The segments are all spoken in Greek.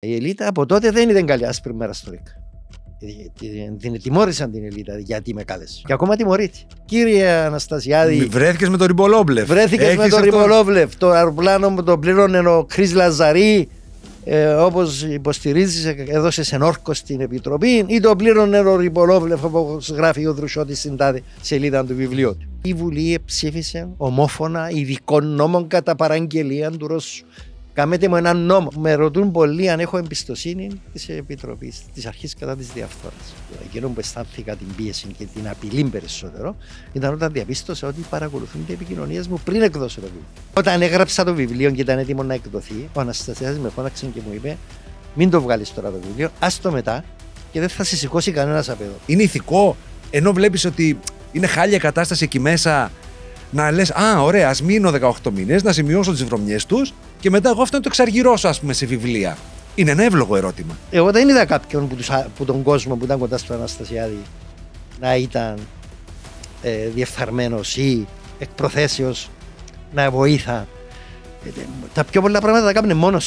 Η Ελίτα από τότε δεν ήταν καλή άσπρη μέρα στο ΡΙΚ. Ε, την τιμώρησαν την Ελίτα γιατί με κάλεσε. Και ακόμα τιμωρείται. Κύριε Αναστασιάδη. Βρέθηκες με τον Ριμπολόβλεφ. Βρέθηκες με τον Ριμπολόβλεφ. Το αεροπλάνο μου το πλήρωνε ο Χρυς Λαζαρή. Ε, Όπως υποστηρίζεις, έδωσε ενόρκο στην Επιτροπή. Ή τον πλήρωνε ο Ριμπολόβλεφ, όπως γράφει ο Δρουσότη στην τάδε σελίδα του βιβλίου του. Η Βουλή ψήφισε ομόφωνα ειδικών νόμων κατά παραγγελία του Ρώσου. Καμέτε μου έναν νόμο. Με ρωτούν πολλοί αν έχω εμπιστοσύνη της Επιτροπής, της Αρχής κατά της Διαφθοράς. Εκείνο που αισθάνθηκα την πίεση και την απειλή περισσότερο ήταν όταν διαπίστωσα ότι παρακολουθούνται οι επικοινωνίες μου πριν εκδώσω το βιβλίο. Όταν έγραψα το βιβλίο και ήταν έτοιμο να εκδοθεί, ο Αναστασία με φώναξε και μου είπε: Μην το βγάλεις τώρα το βιβλίο, το μετά και δεν θα σε σηκώσει κανένας απ' εδώ. Είναι ηθικό, ενώ βλέπεις ότι είναι χάλια κατάσταση εκεί μέσα, να λες: Α, ωραία, ας μείνω 18 μήνες, να σημειώσω τις βρωμιές τους και μετά εγώ αυτό να το εξαργυρώσω, ας πούμε, σε βιβλία. Είναι ένα εύλογο ερώτημα. Εγώ δεν είδα κάποιον που, τους, που τον κόσμο που ήταν κοντά στον Αναστασιάδη να ήταν ε, διεφθαρμένος ή εκ προθέσεω να βοήθα. Ε, τα πιο πολλά πράγματα τα κάμουν μόνος του.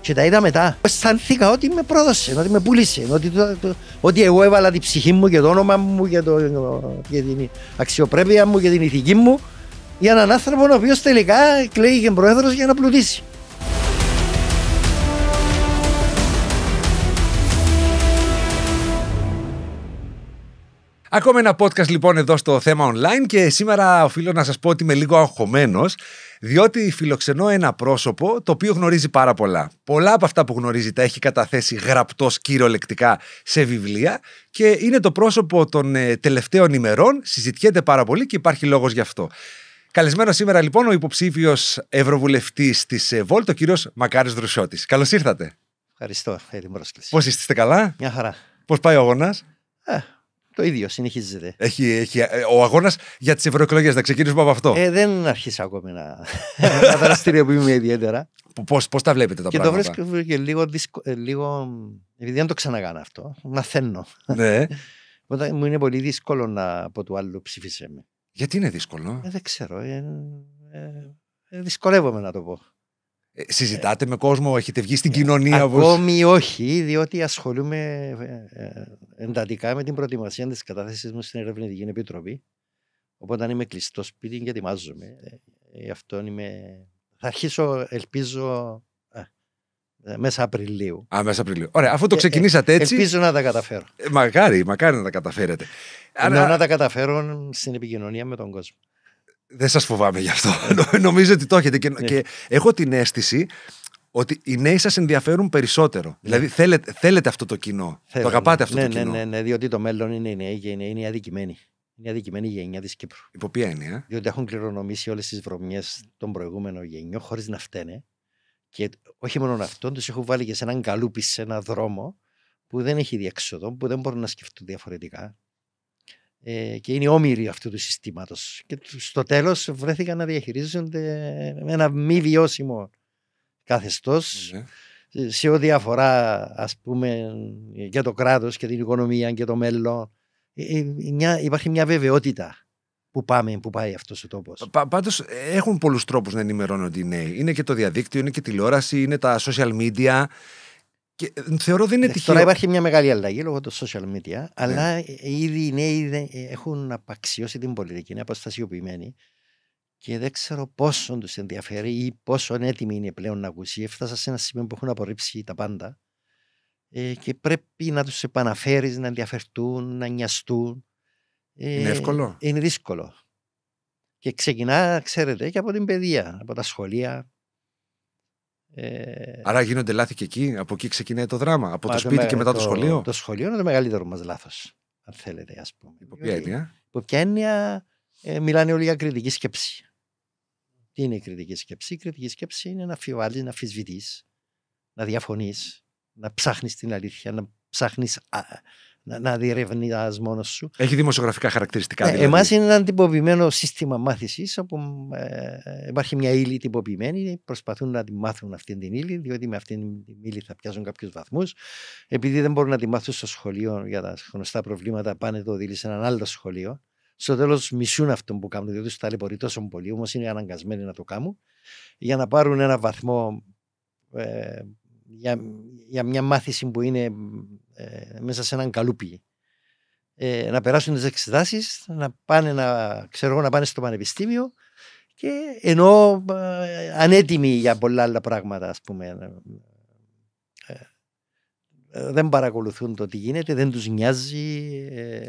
Και τα είδα μετά. Αισθανθήκα ότι με πρόδωσε, ότι με πούλησε. Ότι, το, το, ότι εγώ έβαλα την ψυχή μου και το όνομα μου και, το, και την αξιοπρέπεια μου και την ηθική μου για έναν άνθρωπο ο οποίος τελικά και πρόεδρος για να πλουτίσει. Ακόμα ένα podcast λοιπόν εδώ στο θέμα online και σήμερα οφείλω να σας πω ότι είμαι λίγο αγχωμένος διότι φιλοξενώ ένα πρόσωπο το οποίο γνωρίζει πάρα πολλά. Πολλά από αυτά που γνωρίζει τα έχει καταθέσει γραπτός κυριολεκτικά σε βιβλία και είναι το πρόσωπο των ε, τελευταίων ημερών, συζητιέται πάρα πολύ και υπάρχει λόγος γι' αυτό. Καλεσμένος σήμερα λοιπόν ο υποψήφιος Ευρωβουλευτής της ε, Βόλτ, ο κύριος Μακάρη Δρουσιώτης. Καλώς ήρθατε. Ευχαριστώ για την πρόσκληση. Πώς είστε, καλά. Μια χαρά. Πώς πάει ο αγώνας. Ε, το ίδιο, συνεχίζεται. Έχει, έχει, ε, ο αγώνας για τις ευρωεκλογές, να ξεκινήσουμε από αυτό. Ε, δεν αρχίσα ακόμη να, να δραστηριοποιούμε ιδιαίτερα. Πώ τα βλέπετε τα και πράγματα. Και το βρίσκω και λίγο, ε, λίγο. Επειδή δεν το ξαναγάνω αυτό, μαθαίνω. Ναι. μου είναι πολύ δύσκολο να πω του άλλου ψήφισε μου. Γιατί είναι δύσκολο. Ε, δεν ξέρω. Ε, ε, ε, δυσκολεύομαι να το πω. Ε, συζητάτε με κόσμο, έχετε βγει στην κοινωνία. Όπως... Ακόμη όχι, διότι ασχολούμαι εντατικά με την προετοιμασία της κατάθεσης μου στην Ερευνητική Επιτροπή. Οπότε αν είμαι κλειστό σπίτι και ετοιμάζομαι. Γι' αυτό είμαι... Θα αρχίσω, ελπίζω, ε, μέσα Απριλίου. Α, μέσα Απριλίου. Ωραία, αφού το ε, ε, ξεκινήσατε έτσι. Ελπίζω να τα καταφέρω. Μακάρι, μακάρι να τα καταφέρετε. Ενώ να τα καταφέρω στην επικοινωνία με τον κόσμο. Δεν σας φοβάμαι γι' αυτό. Νομίζω ότι το έχετε. Και, ναι. και έχω την αίσθηση ότι οι νέοι σας ενδιαφέρουν περισσότερο. Ναι. Δηλαδή θέλετε, θέλετε αυτό το κοινό. το ναι. αγαπάτε αυτό το κοινό. Ναι, ναι, ναι, διότι το μέλλον είναι οι νέοι και είναι, είναι αδικημένοι. Είναι αδικημένη γενιά της Κύπρου. Υπό ποια έννοια. Διότι έχουν κληρονομήσει όλες τις βρωμιές των προηγούμενων γενιών χωρίς να φταίνε. Και όχι μόνο αυτό, τους έχω βάλει και σε έναν καλούπι, σε έναν δρόμο που δεν έχει διέξοδο, που δεν μπορούν να σκεφτούν διαφορετικά. Ε, και είναι όμοιροι αυτού του συστήματος. Και στο τέλος βρέθηκαν να διαχειρίζονται ένα μη βιώσιμο ναι. Σε ό,τι αφορά, ας πούμε, για το κράτος και την οικονομία και το μέλλον, ε, ε, υπάρχει μια βεβαιότητα Πού πάμε, πού πάει αυτός ο τόπος. Πάντως έχουν πολλούς τρόπους να ενημερώνονται οι νέοι. Είναι και το διαδίκτυο, είναι και τηλεόραση, είναι τα social media. Και ε, θεωρώ δεν είναι ε, τυχαίο. Τώρα υπάρχει μια μεγάλη αλλαγή λόγω των social media, αλλά ναι. ε, ήδη οι νέοι έχουν απαξιώσει την πολιτική, είναι αποστασιοποιημένοι και δεν ξέρω πόσο τους ενδιαφέρει ή πόσο έτοιμοι είναι πλέον να ακούσει. Έφτασα σε ένα σημείο που έχουν απορρίψει τα πάντα και πρέπει να τους επαναφέρεις να ενδιαφερθούν, να νοιαστούν. Είναι ε, εύκολο. Είναι δύσκολο. Και ξεκινά, ξέρετε, και από την παιδεία, από τα σχολεία. Ε, Άρα γίνονται λάθη και εκεί, από εκεί ξεκινάει το δράμα. Από το σπίτι και μετά το, σχολείο. Το σχολείο είναι το μεγαλύτερο μας λάθος, αν θέλετε, ας πούμε. Υπό ποια έννοια. ποια έννοια ε, μιλάνε όλοι για κριτική σκέψη. Τι είναι η κριτική σκέψη. Η κριτική σκέψη είναι να αμφιβάλλει, να αμφισβητεί, να διαφωνείς, να ψάχνεις την αλήθεια, να ψάχνεις να, να διερευνητάς μόνος σου. Έχει δημοσιογραφικά χαρακτηριστικά. Ε, δηλαδή. Εμάς είναι ένα τυποποιημένο σύστημα μάθησης, όπου ε, υπάρχει μια ύλη τυποποιημένη, προσπαθούν να τη μάθουν αυτή την ύλη, διότι με αυτή την ύλη θα πιάσουν κάποιους βαθμούς. Επειδή δεν μπορούν να τη μάθουν στο σχολείο για τα γνωστά προβλήματα, πάνε το δίλη σε έναν άλλο σχολείο. Στο τέλος μισούν αυτό που κάνουν, διότι τους ταλαιπωρεί τόσο πολύ, όμως είναι αναγκασμένοι να το κάνουν για να πάρουν ένα βαθμό ε, για, μια μάθηση που είναι ε, μέσα σε έναν καλούπι. Ε, να περάσουν τις εξετάσεις, να πάνε, να, ξέρω, να πάνε στο πανεπιστήμιο και ενώ ε, ανέτοιμοι για πολλά άλλα πράγματα ας πούμε. Ε, δεν παρακολουθούν το τι γίνεται, δεν τους νοιάζει.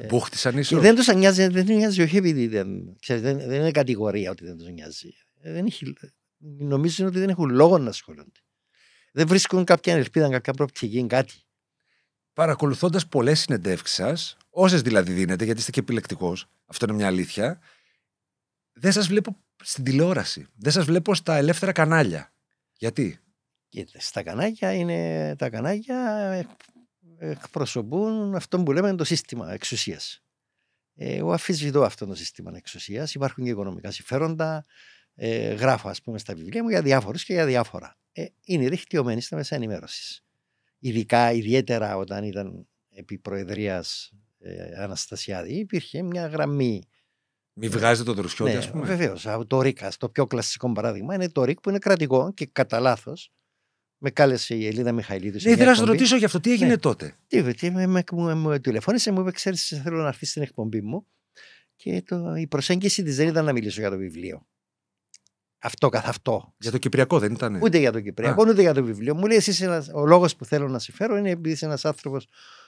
Που ίσως. Δεν τους νοιάζει, δεν τους νοιάζει όχι επειδή δεν, είναι κατηγορία ότι δεν τους νοιάζει. Δεν νομίζω ότι δεν έχουν λόγο να ασχολούνται δεν βρίσκουν κάποια ελπίδα, κάποια προοπτική, κάτι. Παρακολουθώντας πολλές συνεντεύξεις σας, όσες δηλαδή δίνετε, γιατί είστε και επιλεκτικός, αυτό είναι μια αλήθεια, δεν σας βλέπω στην τηλεόραση. Δεν σας βλέπω στα ελεύθερα κανάλια. Γιατί. Κοίτα, στα κανάλια είναι τα κανάλια εκπροσωπούν αυτό που λέμε το σύστημα εξουσίας. Ε, εγώ αφισβητώ αυτό το σύστημα εξουσίας. Υπάρχουν και οικονομικά συμφέροντα. Ε, γράφω, ας πούμε, στα βιβλία μου για διάφορους και για διάφορα. Ε, είναι δικτυωμένη στα μέσα ενημέρωσης. Ειδικά, ιδιαίτερα όταν ήταν επί προεδρίας ε, Αναστασιάδη, υπήρχε μια γραμμή. Μη βγάζετε το δροσιό, ναι, ας πούμε. Βεβαίως. Το ΡΙΚ, το πιο κλασικό παράδειγμα, είναι το ΡΙΚ που είναι κρατικό και κατά λάθος. Με κάλεσε η Ελίδα Μιχαηλίδου. Ναι, ήθελα να σας ρωτήσω για αυτό, τι έγινε ναι. τότε. Τι, τι με, με, με, με τηλεφώνησε, μου είπε: Ξέρεις, θέλω να έρθεις στην εκπομπή μου. Και το, η προσέγγιση της δεν ήταν να μιλήσω για το βιβλίο αυτό καθ' αυτό. Για το Κυπριακό δεν ήταν. Ούτε για το Κυπριακό, Α. ούτε για το βιβλίο. Μου λέει, εσύ ο λόγος που θέλω να σε φέρω είναι επειδή είσαι ένας άνθρωπος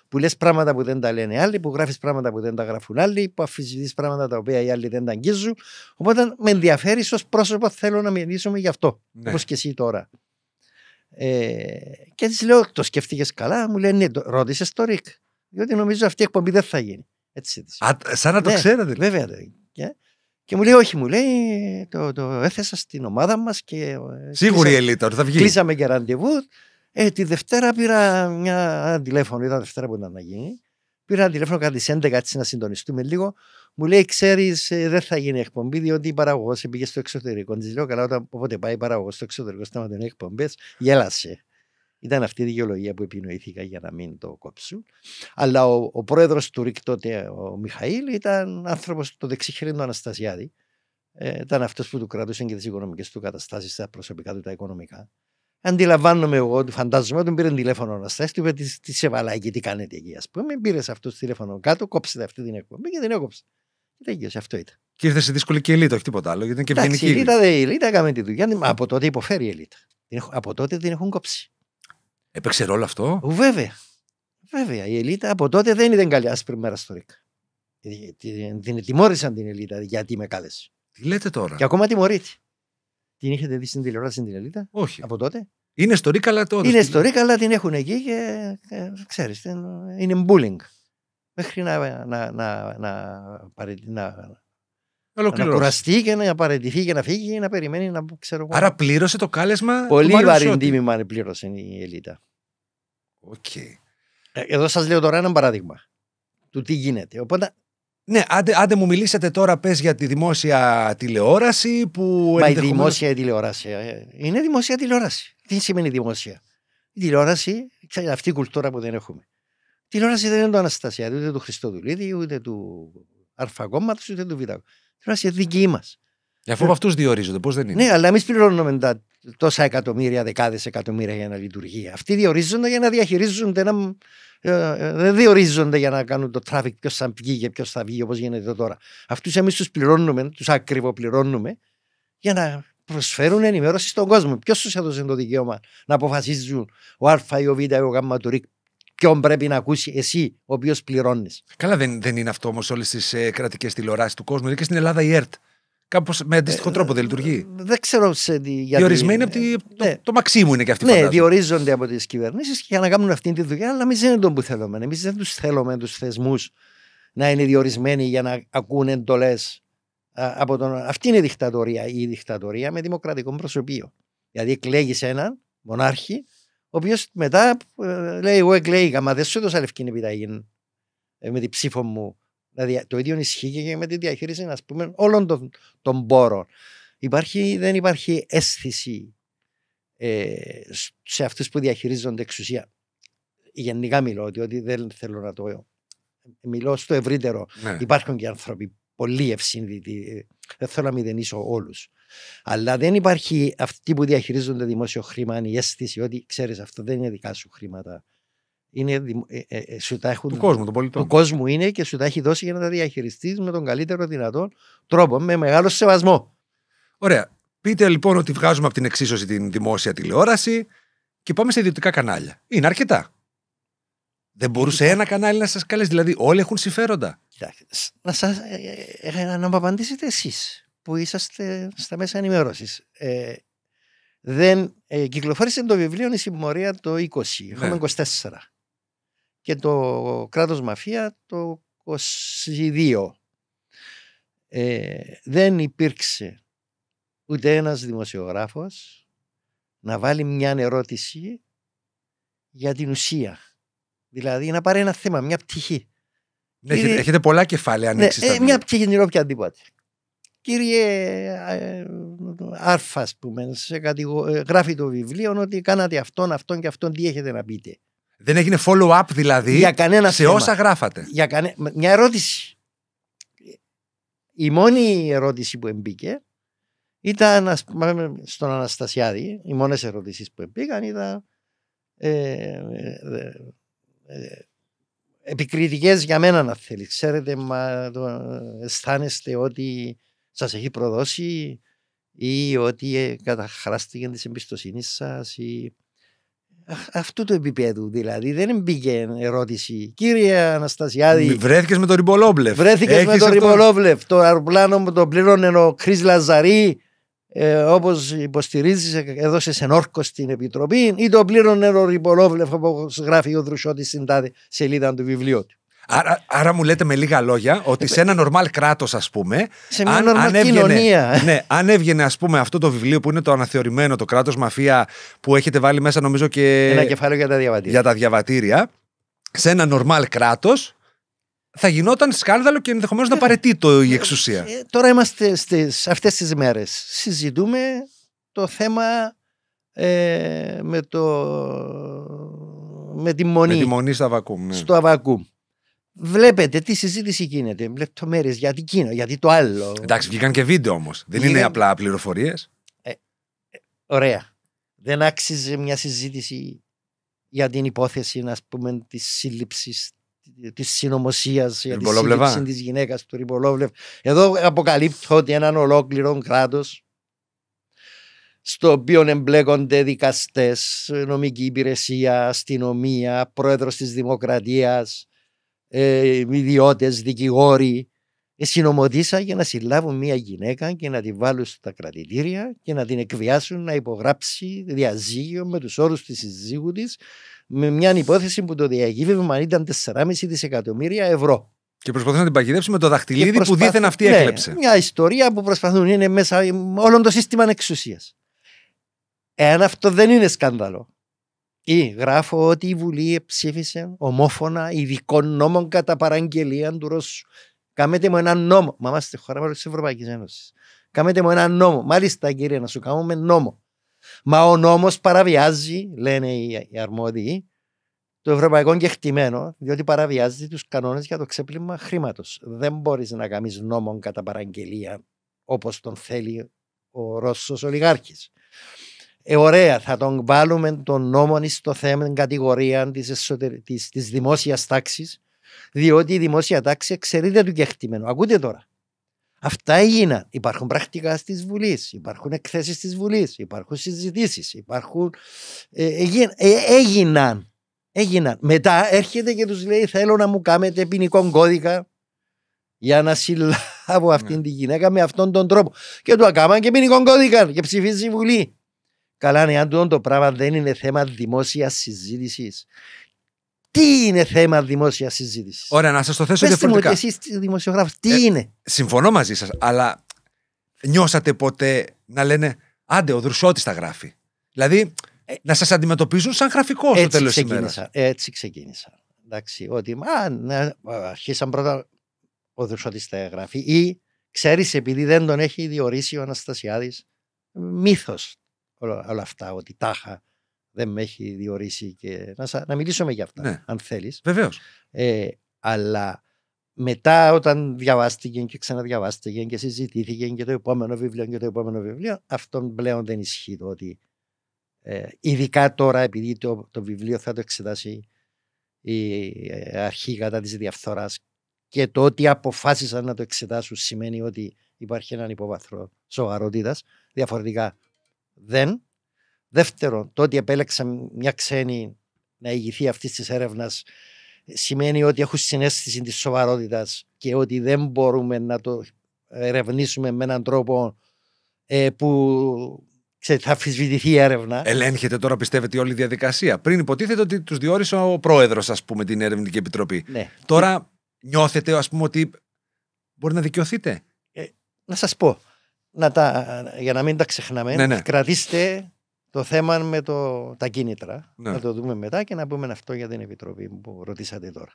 που λες πράγματα που δεν τα λένε άλλοι, που γράφεις πράγματα που δεν τα γράφουν άλλοι, που αφισβητείς πράγματα τα οποία οι άλλοι δεν τα αγγίζουν. Οπότε με ενδιαφέρει ως πρόσωπο, θέλω να μιλήσουμε γι' αυτό. Ναι. Όπως και εσύ τώρα. Ε, και της λέω, το σκέφτηκες καλά. Μου λέει, ναι, ρώτησες το Ρικ. Διότι νομίζω αυτή η εκπομπή δεν θα γίνει. Έτσι, έτσι. Α, σαν να το ναι, ξέρατε. Βέβαια. Και μου λέει, Όχι, μου λέει, το, το έθεσα στην ομάδα μας. Ε, Σίγουρη η ελίτα, θα βγει. Κλείσαμε για ραντεβού. Ε, τη Δευτέρα πήρα μια, ένα τηλέφωνο, ήταν Δευτέρα που ήταν να γίνει. Πήρα ένα τηλέφωνο κάτι τι 11 έτσι να συντονιστούμε λίγο. Μου λέει, ξέρεις, ε, δεν θα γίνει εκπομπή, διότι η παραγωγός πήγε στο εξωτερικό. Της λέω, καλά, όταν, όποτε πάει η παραγωγός στο εξωτερικό, σταματάνε εκπομπές, γέλασε. Ήταν αυτή η δικαιολογία που επινοήθηκα για να μην το κόψουν. Αλλά ο, ο πρόεδρος του ΡΙΚ τότε, ο Μιχαήλ, ήταν άνθρωπος του δεξιχειρήν του Αναστασιάδη. Ε, ήταν αυτός που του κρατούσε και τις οικονομικές του καταστάσεις, τα προσωπικά του, τα οικονομικά. Αντιλαμβάνομαι εγώ, φαντάζομαι, όταν πήρε τηλέφωνο ο Αναστάση, του είπε τι, σε βαλάει εκεί, τι κάνετε εκεί. Ας πούμε, πήρες αυτούς το τηλέφωνο κάτω, κόψετε αυτή την εκπομπή και την έκοψε. Τελείωσε, αυτό ήταν. Και ήρθε σε δύσκολη και ελίτα, όχι τίποτα άλλο, γιατί ήταν και ευγενική. Η ελίτα, είναι, η ελίτα έκαμε τη δουλειά, από τότε υποφέρει η ελίτα. Από τότε την έχουν κόψει. Έπαιξε ρόλο αυτό. Βέβαια. Βέβαια. Η Ελίτα από τότε δεν ήταν καλή άσπρη μέρα στο ΡΙΚ. Ε, την τιμώρησαν την Ελίτα γιατί με κάλεσε. Τι λέτε τώρα. Και ακόμα τιμωρείται. Την είχετε δει στην τηλεόραση την Ελίτα. Όχι. Από τότε. Είναι στο ΡΙΚ αλλά Είναι στο ΡΙΚ αλλά την έχουν εκεί και ε, ξέρεις, είναι μπούλινγκ. Μέχρι να, να, να, να, να να κουραστεί και να παραιτηθεί και να φύγει και να περιμένει να ξέρω. Άρα πλήρωσε το κάλεσμα. Πολύ βαρύ τίμημα πλήρωσε η Ελίτα. Okay. Ε, εδώ σας λέω τώρα ένα παράδειγμα του τι γίνεται. Οπότε... Ναι, άντε, άντε μου μιλήσετε τώρα πες για τη δημόσια τηλεόραση που... Μα η δημόσια τηλεόραση ε, είναι δημόσια τηλεόραση. Τι σημαίνει δημόσια. Η τηλεόραση, ξέρει, αυτή η κουλτούρα που δεν έχουμε. Η τηλεόραση δεν είναι το Αναστασιάδη, ούτε του Χριστοδουλίδη, ούτε του Αρφακόμματος, ούτε του Βιτακόμματος. Είναι δική μα. Αφού ε. αυτούς διορίζονται, πώς δεν είναι. Ναι, αλλά εμείς πληρώνουμε τα τόσα εκατομμύρια, δεκάδες εκατομμύρια για να λειτουργεί. Αυτοί διορίζονται για να διαχειρίζονται ένα. Ε, ε, δεν διορίζονται για να κάνουν το τράφικ ποιος θα βγει και ποιος θα βγει, όπως γίνεται τώρα. Αυτούς εμείς τους πληρώνουμε, τους ακριβοπληρώνουμε για να προσφέρουν ενημέρωση στον κόσμο. Ποιος τους έδωσε το δικαίωμα να αποφασίζουν ο Α ή ο Β ή ο Γ του ΡΙΚ ποιον πρέπει να ακούσει εσύ, ο οποίος πληρώνεις. Καλά, δεν, δεν είναι αυτό όμως όλες τις ε, κρατικές τηλεοράσεις του κόσμου. Είναι και στην Ελλάδα η ΕΡΤ. Κάπως με αντίστοιχο ε, τρόπο δεν λειτουργεί. Ε, δεν ξέρω σε τι. Γιατί... Διορισμένοι από τη... Ε, το, ναι. το μου είναι και αυτοί. Ναι, διορίζονται από τις κυβερνήσεις για να κάνουν αυτή τη δουλειά, αλλά εμείς δεν είναι τον που θέλουμε. Εμείς δεν τους θέλουμε τους θεσμούς να είναι διορισμένοι για να ακούνε εντολές. Από τον... Αυτή είναι η δικτατορία. Η δικτατορία με δημοκρατικό προσωπείο. Δηλαδή εκλέγεις έναν μονάρχη ο οποίος μετά ε, λέει: Εγώ εκλέγηκα, μα δεν σου έδωσα λευκή επιταγή ε, με την ψήφο μου. Δηλαδή, το ίδιο ισχύει και με τη διαχείριση ας πούμε, όλων των, των πόρων. Υπάρχει, δεν υπάρχει αίσθηση ε, σε αυτούς που διαχειρίζονται εξουσία. Γενικά μιλώ, διότι δεν θέλω να το ε, μιλώ στο ευρύτερο. Ναι. Υπάρχουν και άνθρωποι πολύ ευσύνδητη. Δεν θέλω να μηδενίσω όλους. Αλλά δεν υπάρχει αυτοί που διαχειρίζονται δημόσιο χρήμα η αίσθηση ότι ξέρεις αυτό δεν είναι δικά σου χρήματα. Είναι, ε, ε, ε, σου τα έχουν, του κόσμου, των Του κόσμου είναι και σου τα έχει δώσει για να τα διαχειριστείς με τον καλύτερο δυνατό τρόπο, με μεγάλο σεβασμό. Ωραία. Πείτε λοιπόν ότι βγάζουμε από την εξίσωση την δημόσια τηλεόραση και πάμε σε ιδιωτικά κανάλια. Είναι αρκετά. Δεν μπορούσε ένα κανάλι να σας καλέσει. Δηλαδή, όλοι έχουν συμφέροντα. Ε, ε, ε, να μου απαντήσετε εσείς που είσαστε στα μέσα ενημέρωσης. δεν, κυκλοφόρησε το βιβλίο «Η συμμορία» το 20, ναι. έχουμε 24. Και το κράτος μαφία το 22. Ε, δεν υπήρξε ούτε ένας δημοσιογράφος να βάλει μια ερώτηση για την ουσία. Δηλαδή να πάρει ένα θέμα, μια πτυχή. Ναι, έχετε, πολλά κεφάλαια ναι, ανοίξει. Ναι, ε, μια τίποτα. αντίπατη. Κύριε ε, Άρφα, ας πούμε, σε κατηγο... Ε, γράφει το βιβλίο ότι κάνατε αυτόν, αυτόν και αυτόν, τι έχετε να πείτε. Δεν έγινε follow-up δηλαδή σε όσα γράφατε. Για κανε... Μια ερώτηση. Η μόνη ερώτηση που εμπήκε ήταν στον Αναστασιάδη. Οι μόνες ερωτήσεις που εμπήκαν ήταν ε, ε, ε επικριτικές για μένα να θέλεις. Ξέρετε, μα το αισθάνεστε ότι σας έχει προδώσει ή ότι ε, καταχράστηκε της εμπιστοσύνης σας. ή αυτού του επίπεδου δηλαδή. Δεν μπήκε ερώτηση. Κύριε Αναστασιάδη. Βρέθηκες με τον Ριμπολόβλεφ. Βρέθηκες με τον Ριμπολόβλεφ. Το αεροπλάνο μου το πλήρωνε ο Κρι Λαζαρή ε, όπως υποστηρίζεις, ε, έδωσες ενόρκος στην Επιτροπή, ή το πλήρωνε ο Ριπολόβλεφ, όπω γράφει ο Δρουσότη στην τάδε σελίδα του βιβλίου του. Άρα, άρα μου λέτε με λίγα λόγια ότι σε ένα νορμάλ κράτος, ας πούμε. Σε μια αν, αν έβγαινε, κοινωνία. Ναι, αν έβγαινε, ας πούμε, αυτό το βιβλίο που είναι το αναθεωρημένο, το κράτος μαφία, που έχετε βάλει μέσα, νομίζω και. Ένα κεφάλαιο για τα διαβατήρια. Για τα διαβατήρια σε ένα νορμάλ κράτος, θα γινόταν σκάνδαλο και ενδεχομένως να παρετεί το, η εξουσία. Ε, τώρα είμαστε στις, αυτές τις μέρες. Συζητούμε το θέμα ε, με, το, με τη μονή. Με τη μονή ναι. στο Αβακούμ. Στο Βλέπετε τι συζήτηση γίνεται. Λεπτομέρειες την κίνηση, γιατί το άλλο. Εντάξει, βγήκαν και βίντεο όμως. Δεν είναι απλά πληροφορίες. Ε, ε, ωραία. Δεν άξιζε μια συζήτηση για την υπόθεση, ας πούμε, της σύλληψης της συνωμοσίας για τη σύλληψη της γυναίκας του Ριμπολόβλεφ. Εδώ αποκαλύπτω ότι έναν ολόκληρο κράτος στο οποίο εμπλέκονται δικαστές, νομική υπηρεσία, αστυνομία, πρόεδρος της Δημοκρατίας, ε, ιδιώτες, δικηγόροι. Ε, Συνομωτήσα για να συλλάβουν μια γυναίκα και να τη βάλουν στα κρατητήρια και να την εκβιάσουν να υπογράψει διαζύγιο με τους όρους της συζύγου της με μια υπόθεση που το διαγύβευμα ήταν 4,5 δισεκατομμύρια ευρώ. Και προσπαθούν να την παγιδέψουν με το δαχτυλίδι που δίθεν αυτή ναι, έκλεψε. Μια ιστορία που προσπαθούν είναι μέσα όλο το σύστημα εξουσίας. Εάν αυτό δεν είναι σκάνδαλο, ή γράφω ότι η Βουλή ψήφισε ομόφωνα ειδικών νόμων κατά παραγγελία του Ρώσου. Κάμετε μου ένα νόμο. Μα είμαστε χώρα της Ευρωπαϊκής Ένωσης. Κάμετε μου ένα νόμο. Μάλιστα, κύριε, να σου κάνουμε νόμο. Μα ο νόμος παραβιάζει, λένε οι αρμόδιοι, το ευρωπαϊκό κεκτημένο, διότι παραβιάζει τους κανόνες για το ξέπλυμα χρήματος. Δεν μπορείς να κάνεις νόμο κατά παραγγελία όπως τον θέλει ο Ρώσος ολιγάρχης. Ε, ωραία, θα τον βάλουμε τον νόμο στο θέμα κατηγορία της της, δημόσιας τάξης, διότι η δημόσια τάξη εξαιρείται του κεκτημένου. Ακούτε τώρα. Αυτά έγιναν. Υπάρχουν πρακτικά της Βουλής, υπάρχουν εκθέσεις της Βουλής, υπάρχουν συζητήσεις, υπάρχουν. Ε, ε, έγιναν, έγιναν. Μετά έρχεται και τους λέει: Θέλω να μου κάνετε ποινικό κώδικα για να συλλάβω αυτήν ναι. την γυναίκα με αυτόν τον τρόπο. Και του ακάμαν και ποινικό κώδικα και ψηφίζει η Βουλή. Καλά, ναι, αν το πράγμα δεν είναι θέμα δημόσιας συζήτησης τι είναι θέμα δημόσιας συζήτησης. Ωραία, να σας το θέσω Πες διαφορετικά. Μου, εσείς δημοσιογράφο, τι ε, είναι. Συμφωνώ μαζί σας, αλλά νιώσατε ποτέ να λένε Άντε, ο Δρουσότη τα γράφει. Δηλαδή, ε, να σας αντιμετωπίζουν σαν γραφικό στο τέλος της Έτσι ξεκίνησα. Εντάξει, ότι α, ναι, αρχίσαν πρώτα ο Δρουσότη τα γράφει ή ξέρεις, επειδή δεν τον έχει διορίσει ο Αναστασιάδης, μύθος όλα, όλα αυτά ότι τάχα δεν με έχει διορίσει και να, σα... να μιλήσουμε για αυτά, ναι. αν θέλεις. Βεβαίως. Ε, αλλά μετά όταν διαβάστηκε και ξαναδιαβάστηκε και συζητήθηκε και το επόμενο βιβλίο και το επόμενο βιβλίο, αυτόν πλέον δεν ισχύει το ότι ε, ειδικά τώρα επειδή το, το βιβλίο θα το εξετάσει η ε, αρχή κατά της διαφθοράς και το ότι αποφάσισαν να το εξετάσουν σημαίνει ότι υπάρχει έναν υποβαθρό σοβαρότητας. Διαφορετικά δεν Δεύτερον, το ότι επέλεξα μια ξένη να ηγηθεί αυτής της έρευνας σημαίνει ότι έχουν συνέστηση της σοβαρότητας και ότι δεν μπορούμε να το ερευνήσουμε με έναν τρόπο ε, που θα αφισβητηθεί η έρευνα. Ελέγχεται τώρα, πιστεύετε, όλη η διαδικασία. Πριν υποτίθεται ότι τους διόρισε ο πρόεδρος, ας πούμε, την Ερευνητική Επιτροπή. Ναι. Τώρα νιώθετε, ας πούμε, ότι μπορεί να δικαιωθείτε. Ε, να σας πω. Να τα, για να μην τα ξεχνάμε, ναι, ναι. κρατήστε το θέμα με το, τα κίνητρα. Ναι. να το δούμε μετά και να πούμε αυτό για την Επιτροπή που ρωτήσατε τώρα.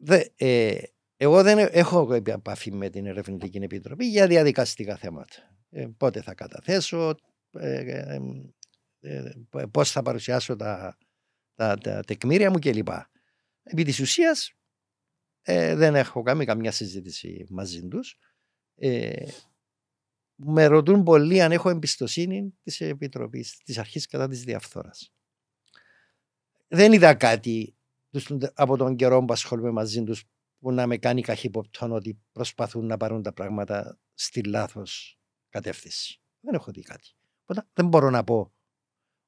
Δε, ε, εγώ δεν ε, έχω επαφή με την Ερευνητική Επιτροπή για διαδικαστικά θέματα. Ε, πότε θα καταθέσω, ε, ε, πώς θα παρουσιάσω τα, τα, τα τεκμήρια μου κλπ. Επί της ουσίας δεν έχω κάνει καμιά συζήτηση μαζί τους με ρωτούν πολλοί αν έχω εμπιστοσύνη της επιτροπής, της αρχής κατά της διαφθόρα. Δεν είδα κάτι από τον καιρό που ασχολούμαι μαζί τους που να με κάνει καχύποπτον ότι προσπαθούν να πάρουν τα πράγματα στη λάθος κατεύθυνση. Δεν έχω δει κάτι. Οπότε δεν μπορώ να πω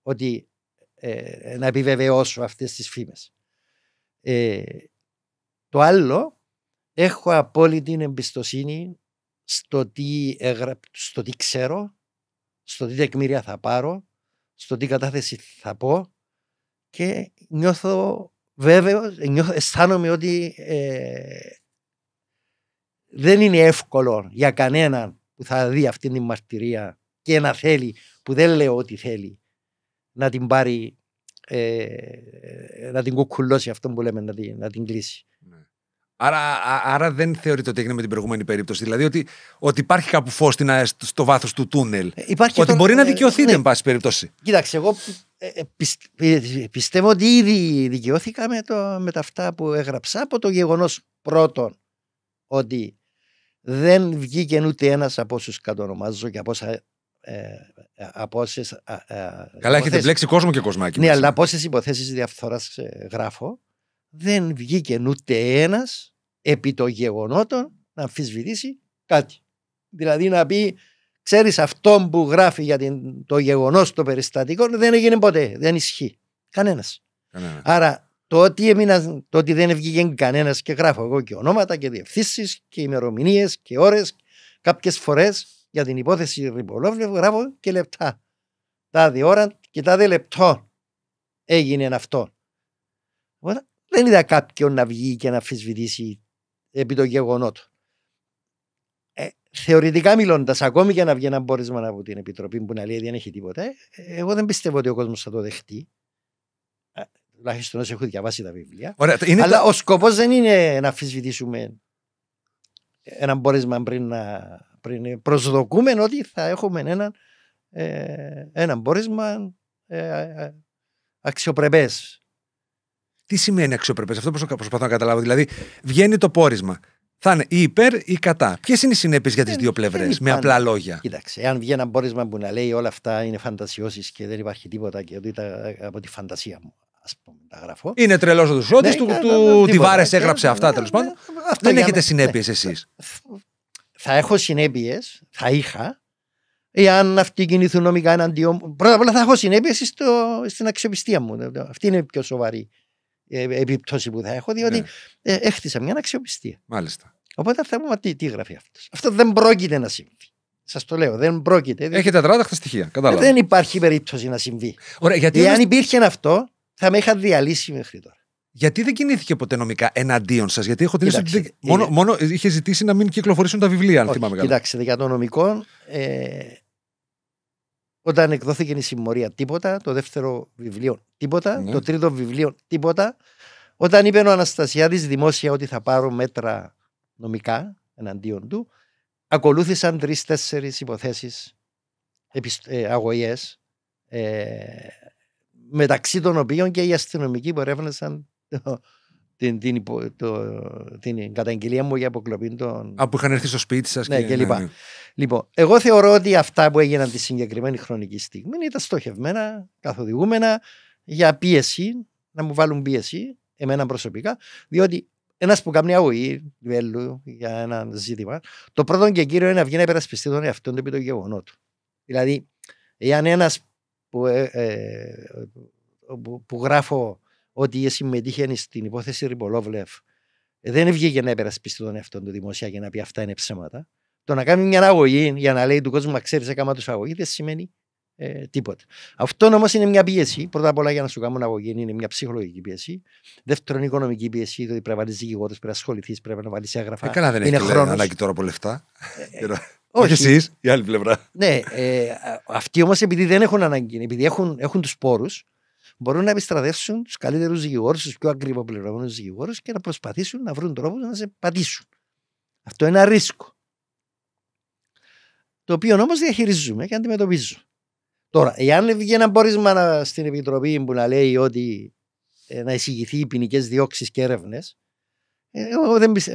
ότι ε, να επιβεβαιώσω αυτές τις φήμες. Ε, το άλλο, έχω απόλυτη εμπιστοσύνη στο τι, στο ξέρω, στο τι τεκμήρια θα πάρω, στο τι κατάθεση θα πω και νιώθω βέβαιος, νιώθω, αισθάνομαι ότι ε, δεν είναι εύκολο για κανέναν που θα δει αυτή την μαρτυρία και να θέλει, που δεν λέω ότι θέλει, να την πάρει, ε, να την κουκουλώσει αυτό που λέμε, να την, να την κλείσει. Άρα, άρα δεν θεωρείται ότι έγινε με την προηγούμενη περίπτωση. Δηλαδή ότι, υπάρχει κάπου φως στο βάθος του τούνελ. Ε, υπάρχει ότι μπορεί να ε, δικαιωθείτε, ναι. εν πάση περιπτώσει. Κοίταξε, εγώ ε, πιστεύω ότι ήδη δικαιώθηκα με, το, με τα αυτά που έγραψα από το γεγονός πρώτον ότι δεν βγήκε ούτε ένας από όσους κατονομάζω και από όσα. Ε, από όσες, Καλά, υποθέσεις. έχετε μπλέξει κόσμο και κοσμάκι. Ναι, μέσα. αλλά από όσες υποθέσεις διαφθοράς γράφω, δεν βγήκε ούτε ένας επί των γεγονότων να αμφισβητήσει κάτι. Δηλαδή να πει, ξέρεις αυτό που γράφει για την, το γεγονός το περιστατικό δεν έγινε ποτέ, δεν ισχύει. Κανένας. Κανένας. Άρα το ότι, εμείνα, το δεν βγήκε κανένας και γράφω εγώ και ονόματα και διευθύνσεις και ημερομηνίες και ώρες Κάποιες φορές για την υπόθεση Ριμπολόβλευ γράφω και λεπτά. Τάδε ώρα και τάδε λεπτό έγινε αυτό δεν είδα κάποιον να βγει και να αφισβητήσει επί των γεγονότων. Ε, θεωρητικά μιλώντας, ακόμη και να βγει ένα μπόρισμα από την Επιτροπή που να λέει δεν έχει τίποτα, ε, εγώ δεν πιστεύω ότι ο κόσμος θα το δεχτεί. Ε, τουλάχιστον όσοι έχουν διαβάσει τα βιβλία. Ωραία, Αλλά ο σκοπός δεν είναι να αφισβητήσουμε ένα μπόρισμα πριν να. Πριν προσδοκούμε ότι θα έχουμε ένα, ε, ένα ε, αξιοπρεπές τι σημαίνει αξιοπρεπέ, αυτό προσπαθώ να καταλάβω. Δηλαδή, βγαίνει το πόρισμα. Θα είναι ή υπέρ ή κατά. Ποιες είναι οι συνέπειες για τις δύο πλευρέ, με απλά λόγια. Κοίταξε, εάν βγει ένα πόρισμα που να λέει όλα αυτά είναι φαντασιώσεις και δεν υπάρχει τίποτα και ότι ήταν από τη φαντασία μου, ας πούμε, τα γράφω. Είναι τρελός ο Δουσότης, ναι, του, ναι, του ναι, ναι, έγραψε αυτά τέλο πάντων. Δεν έχετε συνέπειε εσείς. Θα έχω συνέπειες, θα είχα, εάν αυτοί κινηθούν νομικά εναντίον Πρώτα απ' όλα θα έχω συνέπειες στην αξιοπιστία μου. Αυτή είναι πιο σοβαρή ε, επίπτωση που θα έχω, διότι ναι. Ε, έχτισα μια αξιοπιστία. Μάλιστα. Οπότε θα μου τι, τι γράφει αυτός. Αυτό δεν πρόκειται να συμβεί. Σας το λέω, δεν πρόκειται. Έχετε τράταχτα στοιχεία. Κατάλαβα. Δεν υπάρχει περίπτωση να συμβεί. Ωραία, γιατί Εάν υπήρχε αυτό, θα με είχα διαλύσει μέχρι τώρα. Γιατί δεν κινήθηκε ποτέ νομικά εναντίον σας, Γιατί έχω την αίσθηση Μόνο, μόνο είχε ζητήσει να μην κυκλοφορήσουν τα βιβλία, αν Όχι, θυμάμαι καλά. Κοιτάξτε, για το νομικό, ε, όταν εκδόθηκε η συμμορία τίποτα, το δεύτερο βιβλίο τίποτα, ναι. το τρίτο βιβλίο τίποτα. Όταν είπε ο Αναστασιάδης δημόσια ότι θα πάρω μέτρα νομικά εναντίον του, ακολούθησαν τρει-τέσσερι υποθέσει ε, αγωγές, ε, μεταξύ των οποίων και οι αστυνομικοί που ερεύνησαν την, την, υπο, το, την καταγγελία μου για αποκλοπή των. Α, που είχαν έρθει στο σπίτι σας ναι, και, ναι, λοιπά. Ναι, ναι. Λοιπόν, εγώ θεωρώ ότι αυτά που έγιναν τη συγκεκριμένη χρονική στιγμή ήταν στοχευμένα, καθοδηγούμενα για πίεση, να μου βάλουν πίεση, εμένα προσωπικά, διότι ένας που κάνει αγωγή βέλου για ένα ζήτημα, το πρώτο και κύριο είναι να βγει να υπερασπιστεί τον εαυτό του επί το γεγονό του. Δηλαδή, εάν ένας που, ε, ε, που, που γράφω ότι συμμετείχε στην υπόθεση Ριμπολόβλεφ ε, δεν βγήκε να υπερασπιστεί τον εαυτό του δημοσία και να πει αυτά είναι ψέματα. Το να κάνει μια αγωγή για να λέει του κόσμου, μα ξέρεις, έκανα τους αγωγή, δεν σημαίνει ε, τίποτα. Αυτό όμως είναι μια πίεση. Πρώτα απ' όλα για να σου κάνουν αγωγή είναι μια ψυχολογική πίεση. Δεύτερον, οικονομική πίεση, διότι πρέπει να βάλεις δικηγόρο, πρέπει να ασχοληθείς, πρέπει να βάλεις έγγραφα. Ε, δεν είναι χρόνος. ανάγκη τώρα από λεφτά. Ε, ε όχι εσείς, η άλλη πλευρά. Ναι, ε, αυτοί όμως επειδή δεν έχουν ανάγκη, επειδή έχουν, έχουν τους πόρους, μπορούν να επιστρατεύσουν τους καλύτερους δικηγόρους, τους πιο ακριβοπληρωμένους δικηγόρους και να προσπαθήσουν να βρουν τρόπους να σε πατήσουν. Αυτό είναι ένα ρίσκο. Το οποίο όμως διαχειρίζουμε και αντιμετωπίζουμε. Τώρα, εάν βγει ένα πόρισμα στην Επιτροπή που να λέει ότι ε, να εισηγηθεί οι ποινικές διώξεις και έρευνες,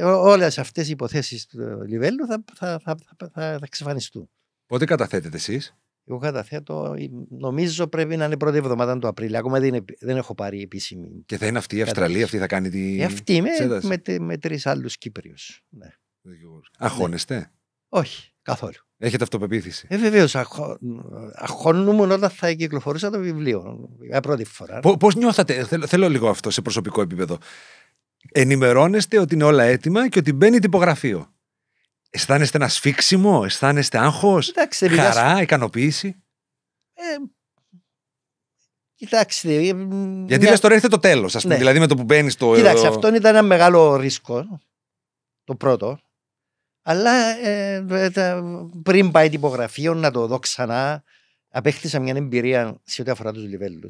Όλε δεν οι υποθέσεις του Λιβέλου θα, θα, θα, θα, θα, θα εξαφανιστούν. Πότε καταθέτετε εσείς. Εγώ καταθέτω, ε, νομίζω πρέπει να είναι πρώτη εβδομάδα του Απρίλιο. Ακόμα δεν, έχω πάρει επίσημη. Και θα είναι αυτή η Αυστραλία, αυτή θα κάνει τη. Ε, αυτή με, με, με, με τρεις άλλους Κύπριους. Ναι. Αχώνεστε. Όχι, καθόλου. Έχετε αυτοπεποίθηση. Ε, Βεβαίως. Αχωνούμουν όταν θα κυκλοφορούσα το βιβλίο. Για πρώτη φορά. Πώς νιώθατε, θέλω, θέλω λίγο αυτό σε προσωπικό επίπεδο. Ενημερώνεστε ότι είναι όλα έτοιμα και ότι μπαίνει τυπογραφείο. Αισθάνεστε ένα σφίξιμο, αισθάνεστε άγχος, χαρά, ικανοποίηση. Ε, Κοιτάξτε. Ε, Γιατί δεν τώρα έρχεται το τέλος, ας πούμε. Ναι. Δηλαδή με το που μπαίνεις στο. Κοιτάξτε, αυτό ήταν ένα μεγάλο ρίσκο. Το πρώτο. Αλλά ε, ε, πριν πάει τυπογραφείο να το δω ξανά, απέκτησα μια εμπειρία σε ό,τι αφορά τους λιβέλου.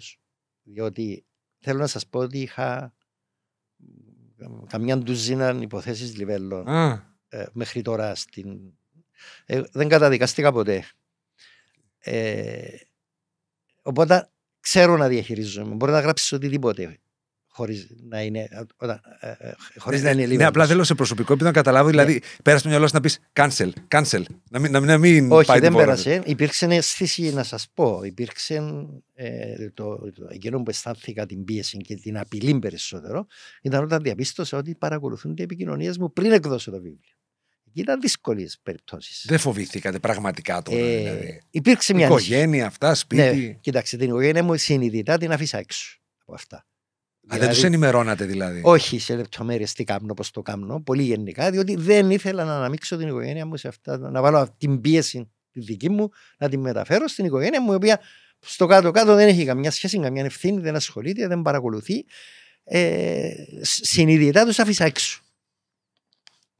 Διότι θέλω να σας πω ότι είχα καμιά ντουζίνα υποθέσεις λιβέλων. Α. Ε, μέχρι τώρα στην... Ε, δεν καταδικαστήκα ποτέ. Ε, οπότε ξέρω να διαχειρίζομαι. Μπορεί να γράψεις οτιδήποτε χωρίς ε, ε, να είναι. ε, χωρίς να είναι λίγο. Ναι, απλά θέλω σε προσωπικό επίπεδο να καταλάβω. Δηλαδή, ναι. πέρασε το μυαλό σου να πεις cancel, cancel. Να μην, να μην, να μην Όχι, πάει δεν πέρασε. Υπήρξε αίσθηση, να σας πω, υπήρξε ε, το, το, εκείνο που αισθάνθηκα την πίεση και την απειλή περισσότερο. Ήταν όταν διαπίστωσα ότι παρακολουθούν οι επικοινωνίες μου πριν εκδώσω το βίβλιο. Ήταν δύσκολες περιπτώσεις. Δεν φοβηθήκατε πραγματικά τώρα. Ε, δηλαδή. Υπήρξε μια. Οικογένεια, αυτά, ναι, σπίτι. Ναι, κοίταξε, την οικογένεια μου συνειδητά την αφήσα έξω από αυτά. Α, δηλαδή, δεν τους ενημερώνατε δηλαδή. Όχι σε λεπτομέρειες τι κάνω, πώς το κάνω, πολύ γενικά, διότι δεν ήθελα να αναμίξω την οικογένεια μου σε αυτά, να βάλω την πίεση τη δική μου, να την μεταφέρω στην οικογένεια μου, η οποία στο κάτω-κάτω δεν έχει καμιά σχέση, καμιά ευθύνη, δεν ασχολείται, δεν παρακολουθεί. Ε, συνειδητά τους αφήσα έξω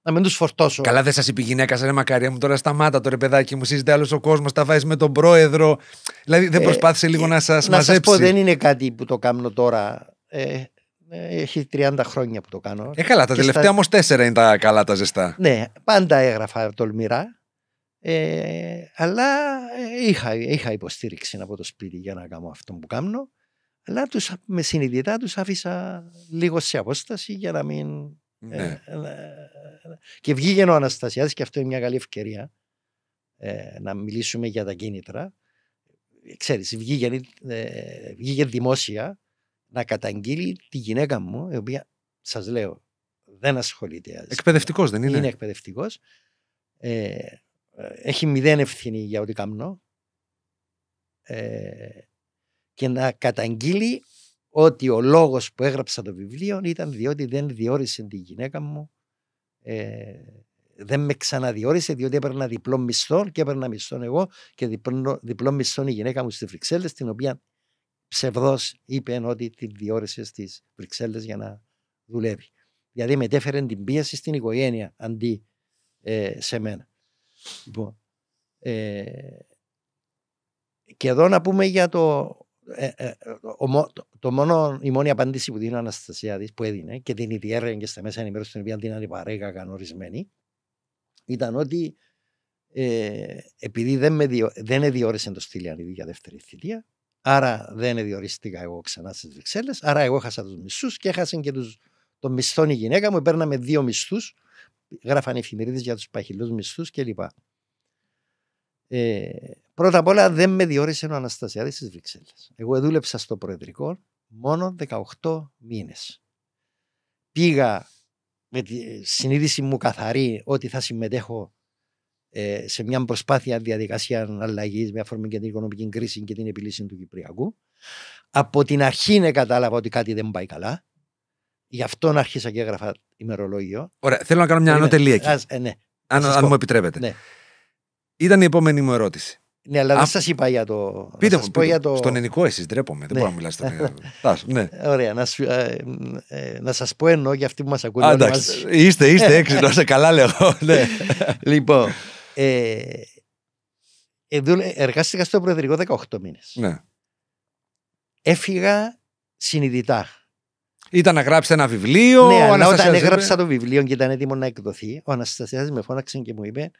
να μην τους φορτώσω. Καλά, δεν σας είπε η γυναίκα σας, μακάρια μου, τώρα σταμάτα το ρε παιδάκι μου. Συζητάει άλλο ο κόσμος, τα βάζεις με τον πρόεδρο. Δηλαδή δεν ε, προσπάθησε λίγο ε, να σας μαζέψει. Να σας πω, δεν είναι κάτι που το κάνω τώρα. Ε, έχει 30 χρόνια που το κάνω. Ε, καλά, τα τελευταία όμως τέσσερα είναι τα καλά, τα ζεστά. Ναι, πάντα έγραφα τολμηρά. Ε, αλλά ε, είχα, είχα υποστήριξη από το σπίτι για να κάνω αυτό που κάνω. Αλλά τους, με συνειδητά τους άφησα λίγο σε απόσταση για να μην ναι. Ε, ε, ε, και βγήκε ο Αναστασιάδης και αυτό είναι μια καλή ευκαιρία να μιλήσουμε για τα κίνητρα. Ξέρεις, βγήκε, δημόσια να καταγγείλει τη γυναίκα μου, η οποία, σας λέω, δεν ασχολείται. Εκπαιδευτικός δεν είναι. Είναι εκπαιδευτικός. έχει μηδέν ευθύνη για ό,τι κάνω. και να καταγγείλει ότι ο λόγος που έγραψα το βιβλίο ήταν διότι δεν διόρισε τη γυναίκα μου ε, δεν με ξαναδιόρισε διότι έπαιρνα διπλό μισθό και έπαιρνα μισθό εγώ και διπλό, διπλό μισθό η γυναίκα μου στη Βρυξέλλες, την οποία ψευδό είπε ότι τη διόρισε στις Βρυξέλλες για να δουλεύει. Δηλαδή μετέφερε την πίεση στην οικογένεια αντί ε, σε μένα. Λοιπόν, ε, και εδώ να πούμε για το ε, ε, η μόνη απάντηση που δίνει ο Αναστασία που έδινε και την ιδιαίτερη και στα μέσα ενημέρωσης την οποία την αντιπαρέγαγαν ορισμένη ήταν ότι ε, επειδή δεν, με διο, δεν εδιόρισε το Στυλιανίδη για δεύτερη θητεία άρα δεν εδιορίστηκα εγώ ξανά στις Βρυξέλλες, άρα εγώ έχασα τους μισθούς και έχασε και τον μισθόν η γυναίκα μου παίρναμε δύο μισθούς γράφανε εφημερίδες για τους παχυλούς μισθούς κλπ. Ε, πρώτα απ' όλα δεν με διόρισε ο Αναστασιάδης στις Βρυξέλλες. Εγώ δούλεψα στο Προεδρικό μόνο 18 μήνες. Πήγα με τη ε, συνείδηση μου καθαρή ότι θα συμμετέχω ε, σε μια προσπάθεια διαδικασίας αλλαγής με αφορμή και την οικονομική κρίση και την επιλύση του Κυπριακού. Από την αρχή ναι κατάλαβα ότι κάτι δεν πάει καλά. Γι' αυτό να άρχισα και έγραφα ημερολόγιο. Ωραία, θέλω να κάνω μια ανωτελή εκεί. Ναι. αν, μου επιτρέπετε. Ναι. Ήταν η επόμενη μου ερώτηση. Ναι, αλλά δεν σας είπα για το. Πείτε μου, πείτε. Για το... στον ελληνικό εσείς ντρέπομαι. Δεν ναι. μπορώ να μιλάω στον ελληνικό. Ναι. Ωραία, να, ε, ε, να σας πω εννοώ για αυτοί που μας ακούνε. Α, μας... Είστε, είστε έξυπνο, σε καλά λέω. ναι. λοιπόν, ε, ε εργάστηκα στο Προεδρικό 18 μήνες. Ναι. Έφυγα συνειδητά. Ήταν να γράψετε ένα βιβλίο. Ναι, αλλά όταν έγραψα το βιβλίο και ήταν έτοιμο να εκδοθεί, ο Αναστασιάδη με φώναξε και μου είπε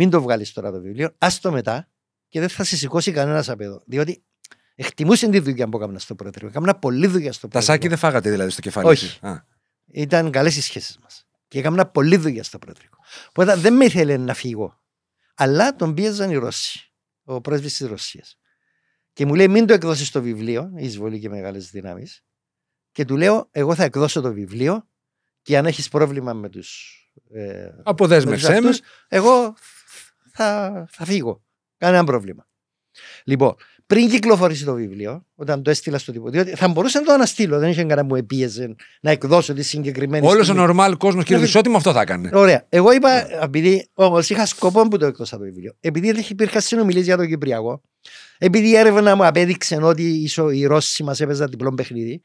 μην το βγάλεις τώρα το βιβλίο, άστο μετά και δεν θα σε σηκώσει κανένας από εδώ. Διότι εκτιμούσε τη δουλειά που έκανα στο Προεδρείο. Έκανα πολλή δουλειά στο Προεδρείο. Τα σάκι δεν φάγατε δηλαδή στο κεφάλι Όχι. Α. Ήταν καλές οι σχέσεις μας. Και έκανα πολλή δουλειά στο Προεδρείο. Οπότε δεν με ήθελε να φύγω. Αλλά τον πίεζαν οι Ρώσοι. Ο πρέσβης της Ρωσίας. Και μου λέει: Μην το εκδώσεις το βιβλίο, εισβολή και μεγάλες δυνάμεις. Και του λέω: Εγώ θα εκδώσω το βιβλίο και αν έχεις πρόβλημα με τους. Ε, Αποδέσμευσέ με. Εγώ θα, θα φύγω. Κανένα πρόβλημα. Λοιπόν, πριν κυκλοφορήσει το βιβλίο, όταν το έστειλα στο τύπο, διότι θα μπορούσα να το αναστείλω, δεν είχε κανένα που πίεζε να εκδώσω τη συγκεκριμένη. Όλος ο νορμάλ κόσμος, κύριε Δησότη, δηλαδή- μου αυτό θα έκανε. Ωραία. Εγώ είπα, ναι. επειδή όμως είχα σκοπό που το έκδωσα το βιβλίο, επειδή δεν υπήρχαν συνομιλίες για το Κυπριακό, επειδή η έρευνα μου απέδειξε ότι οι Ρώσοι μα έπαιζαν διπλό παιχνίδι,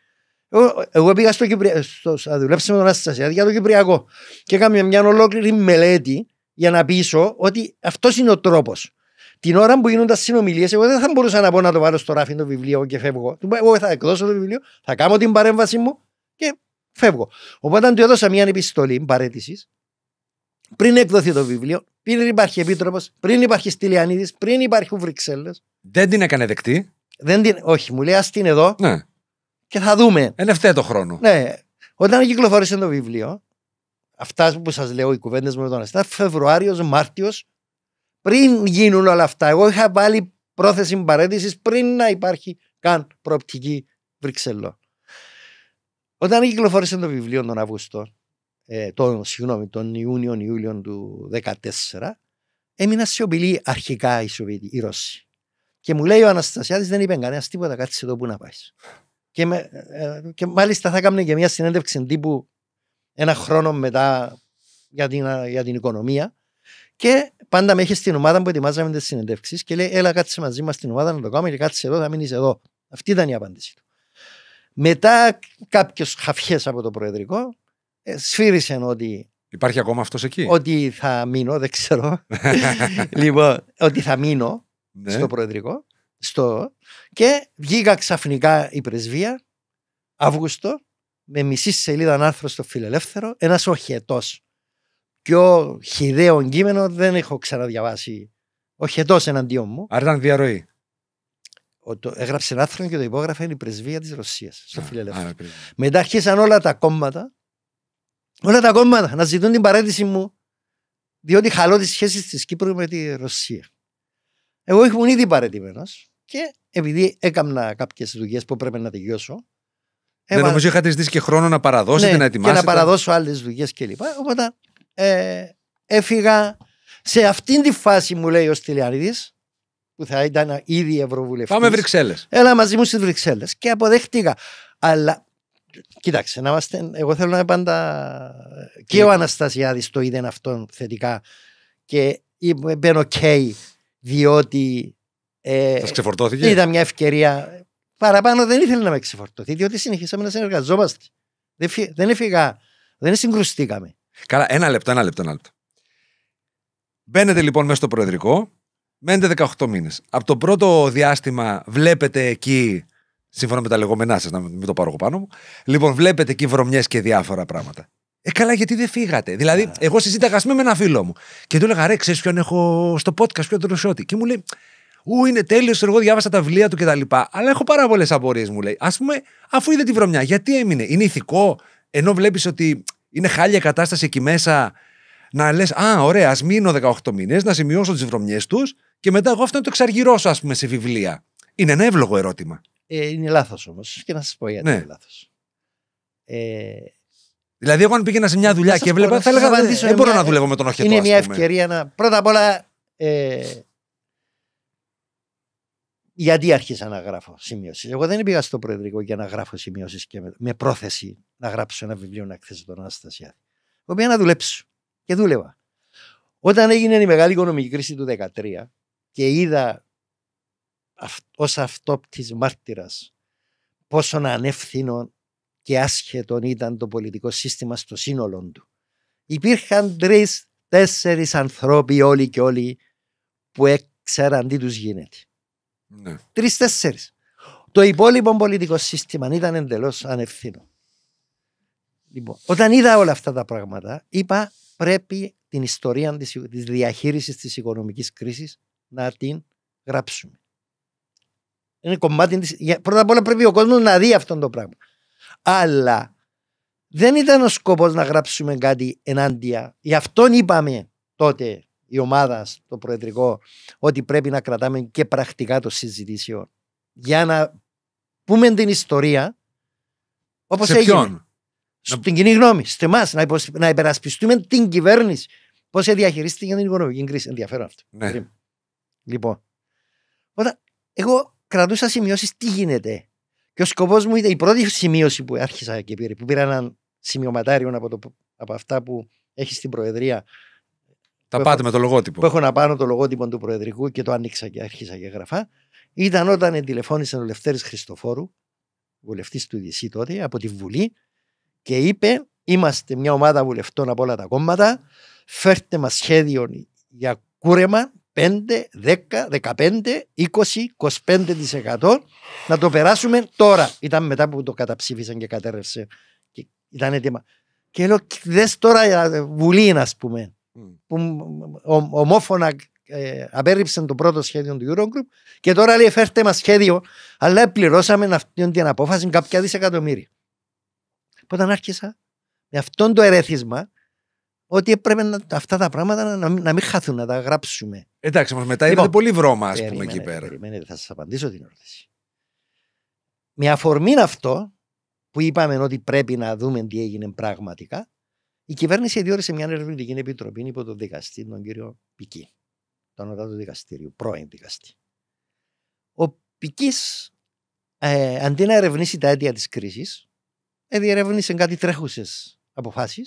εγώ, πήγα στο Κυπριακό, στο, με τον Αστασία για το Κυπριακό και έκανα μια ολόκληρη μελέτη για να πείσω ότι αυτός είναι ο τρόπος. Την ώρα που γίνονται συνομιλίες, εγώ δεν θα μπορούσα να πω να το βάλω στο ράφι το βιβλίο και φεύγω. Εγώ θα εκδώσω το βιβλίο, θα κάνω την παρέμβασή μου και φεύγω. Οπότε του έδωσα μια επιστολή παρέτησης πριν εκδοθεί το βιβλίο, πριν υπάρχει επίτροπος, πριν υπάρχει Στυλιανίδη, πριν υπάρχει Βρυξέλλες. Δεν την έκανε δεκτή. Δεν την... Όχι, μου λέει ας την εδώ ναι. και θα δούμε. Είναι χρόνο. Ναι. Όταν κυκλοφόρησε το βιβλίο, αυτά που σας λέω, οι κουβέντες μου με τον Αστέρα, Φεβρουάριος, Μάρτιος, πριν γίνουν όλα αυτά. Εγώ είχα βάλει πρόθεση παρέτηση πριν να υπάρχει καν προοπτική Βρυξελό. Όταν κυκλοφόρησε το βιβλίο τον Αύγουστο, ε, τον, συγγνώμη, τον του 2014, έμεινα σιωπηλή αρχικά η Σοβιετή, η Ρώση. Και μου λέει ο Αναστασιάδης, δεν είπε κανένας τίποτα, κάτσε εδώ που να πάεις. Και, με, ε, ε, και μάλιστα θα έκανε και μια συνέντευξη τύπου ένα χρόνο μετά για την, για την οικονομία. Και πάντα με στην ομάδα που ετοιμάζαμε τις συνεντεύξεις και λέει: Έλα, κάτσε μαζί μας στην ομάδα να το κάνουμε και κάτσε εδώ, θα μείνεις εδώ. Αυτή ήταν η απάντησή του. Μετά κάποιες χαφιές από το Προεδρικό ε, σφύρισε ότι. Υπάρχει ακόμα αυτός εκεί. Ότι θα μείνω, δεν ξέρω. λοιπόν, ότι θα μείνω ναι. στο Προεδρικό. Στο... Και βγήκα ξαφνικά η πρεσβεία Αύγουστο με μισή σελίδα άρθρο στο Φιλελεύθερο, ένας οχετός. Πιο χιδαίο κείμενο δεν έχω ξαναδιαβάσει. Οχετός εναντίον μου. Άρα ήταν διαρροή. έγραψε ένα άρθρο και το υπόγραφε είναι η πρεσβεία της Ρωσίας στο Φιλελεύθερο. Α, Μετά αρχίσαν όλα τα κόμματα, όλα τα κόμματα να ζητούν την παρέτηση μου, διότι χαλώ τις σχέσεις της Κύπρου με τη Ρωσία. Εγώ ήμουν ήδη παρετημένος και επειδή έκανα κάποιες δουλειές που έπρεπε να τελειώσω, ε, ναι, νομίζω είχατε ζητήσει και χρόνο να παραδώσετε, ναι, να ετοιμάσετε. Και να παραδώσω άλλες δουλειές κλπ. Οπότε ε, έφυγα. Σε αυτήν τη φάση μου λέει ο Στυλιαρίδης, που θα ήταν ήδη ευρωβουλευτής. Πάμε Βρυξέλλες. Έλα μαζί μου στις Βρυξέλλες. Και αποδέχτηκα. Αλλά Κοιτάξτε, να είμαστε, εγώ θέλω να είμαι πάντα. Και ο Αναστασιάδης το είδε αυτό θετικά. Και μπαίνω OK, διότι. Ε, Σας ξεφορτώθηκε. Είδα μια ευκαιρία παραπάνω δεν ήθελε να με ξεφορτωθεί, διότι συνεχίσαμε να συνεργαζόμαστε. Δεν, φυ... δεν έφυγα, δεν συγκρουστήκαμε. Καλά, ένα λεπτό, ένα λεπτό, ένα λεπτό. Μπαίνετε λοιπόν μέσα στο Προεδρικό, μένετε 18 μήνες. Από το πρώτο διάστημα βλέπετε εκεί, σύμφωνα με τα λεγόμενά σας, να μην το πάρω εγώ πάνω μου, λοιπόν, βλέπετε εκεί βρωμιές και διάφορα πράγματα. Ε, καλά, γιατί δεν φύγατε. Δηλαδή, εγώ συζήταγα με ένα φίλο μου και του έλεγα ρε, ξέρεις ποιον έχω στο podcast, ποιον τον Και μου λέει, Ού, είναι τέλειος, εγώ διάβασα τα βιβλία του κτλ. Αλλά έχω πάρα πολλές απορίες, μου λέει. Ας πούμε, αφού είδε τη βρωμιά, γιατί έμεινε, είναι ηθικό, ενώ βλέπεις ότι είναι χάλια κατάσταση εκεί μέσα, να λες, Α, ωραία, ας μείνω 18 μήνες, να σημειώσω τις βρωμιές τους και μετά εγώ αυτό να το εξαργυρώσω, ας πούμε, σε βιβλία. Είναι ένα εύλογο ερώτημα. Ε, είναι λάθος όμως. Και να σας πω γιατί ναι. είναι λάθος. Ε, Δηλαδή, εγώ αν πήγαινα σε μια δουλειά και βλέπα. θα έλεγα Δεν μπορώ να δουλεύω με τον οχετό. Είναι μια ευκαιρία να. Πρώτα απ' όλα, ε, γιατί άρχισα να γράφω σημειώσεις. Εγώ δεν πήγα στο Προεδρικό για να γράφω σημειώσεις και με, πρόθεση να γράψω ένα βιβλίο να εκθέσω τον Αναστασιά. Εγώ πήγα να δουλέψω και δούλευα. Όταν έγινε η μεγάλη οικονομική κρίση του 2013 και είδα αυ, ως αυτόπτης μάρτυρας πόσο ανεύθυνο και άσχετο ήταν το πολιτικό σύστημα στο σύνολό του. Υπήρχαν τρεις, τέσσερις ανθρώποι όλοι και όλοι που έξεραν τι τους γίνεται. Ναι. Τρει-τέσσερι. Το υπόλοιπο πολιτικό σύστημα ήταν εντελώς ανευθύνο. Λοιπόν, όταν είδα όλα αυτά τα πράγματα, είπα πρέπει την ιστορία της διαχείρισης της οικονομικής κρίσης να την γράψουμε. Είναι κομμάτι της... Πρώτα απ' όλα πρέπει ο κόσμος να δει αυτό το πράγμα. Αλλά δεν ήταν ο σκοπός να γράψουμε κάτι ενάντια. Γι' αυτόν είπαμε τότε η ομάδα στο Προεδρικό ότι πρέπει να κρατάμε και πρακτικά το συζητήσιο για να πούμε την ιστορία όπως Σε έγινε. Ποιον? Στην κοινή γνώμη, σε εμάς, να, υποσ... να υπερασπιστούμε την κυβέρνηση. Πώς διαχειρίστηκε την οικονομική κρίση. Ενδιαφέρον αυτό. Ναι. Λοιπόν. εγώ κρατούσα σημειώσεις τι γίνεται. Και ο σκοπός μου ήταν η πρώτη σημείωση που άρχισα και πήρε, που πήρα έναν σημειωματάριο από, από αυτά που έχει στην Προεδρία τα πάτε με το λογότυπο. Που έχω να πάρω το λογότυπο του Προεδρικού και το άνοιξα και άρχισα και γραφά. Ήταν όταν τηλεφώνησε ο Λευτέρης Χριστοφόρου, βουλευτής του ΙΔΙΣΥ τότε, από τη Βουλή και είπε: Είμαστε μια ομάδα βουλευτών από όλα τα κόμματα. Φέρτε μας σχέδιο για κούρεμα 5, 10, 15, 20, 25% να το περάσουμε τώρα. Ήταν μετά που το καταψήφισαν και κατέρευσε. Και ήταν έτοιμα. Και λέω, δες τώρα ε, Βουλή, ας πούμε. Mm. που ομόφωνα ε, το πρώτο σχέδιο του Eurogroup και τώρα λέει φέρτε μας σχέδιο αλλά πληρώσαμε αυτήν την απόφαση κάποια δισεκατομμύρια. Όταν άρχισα με αυτόν το ερέθισμα ότι έπρεπε να, αυτά τα πράγματα να, να, μην χαθούν, να τα γράψουμε. Εντάξει, όμως μετά λοιπόν, πολύ βρώμα, ας πούμε, εκεί πέρα. Περιμένετε, θα σας απαντήσω την ερώτηση. Με αφορμήν αυτό που είπαμε ότι πρέπει να δούμε τι έγινε πραγματικά, η κυβέρνηση διόρισε μια ερευνητική επιτροπή υπό τον δικαστή, τον κύριο Πική, τον ανώτατο δικαστήριο, πρώην δικαστή. Ο Πικής, ε, αντί να ερευνήσει τα αίτια της κρίσης, ε, διερεύνησε κάτι τρέχουσες αποφάσεις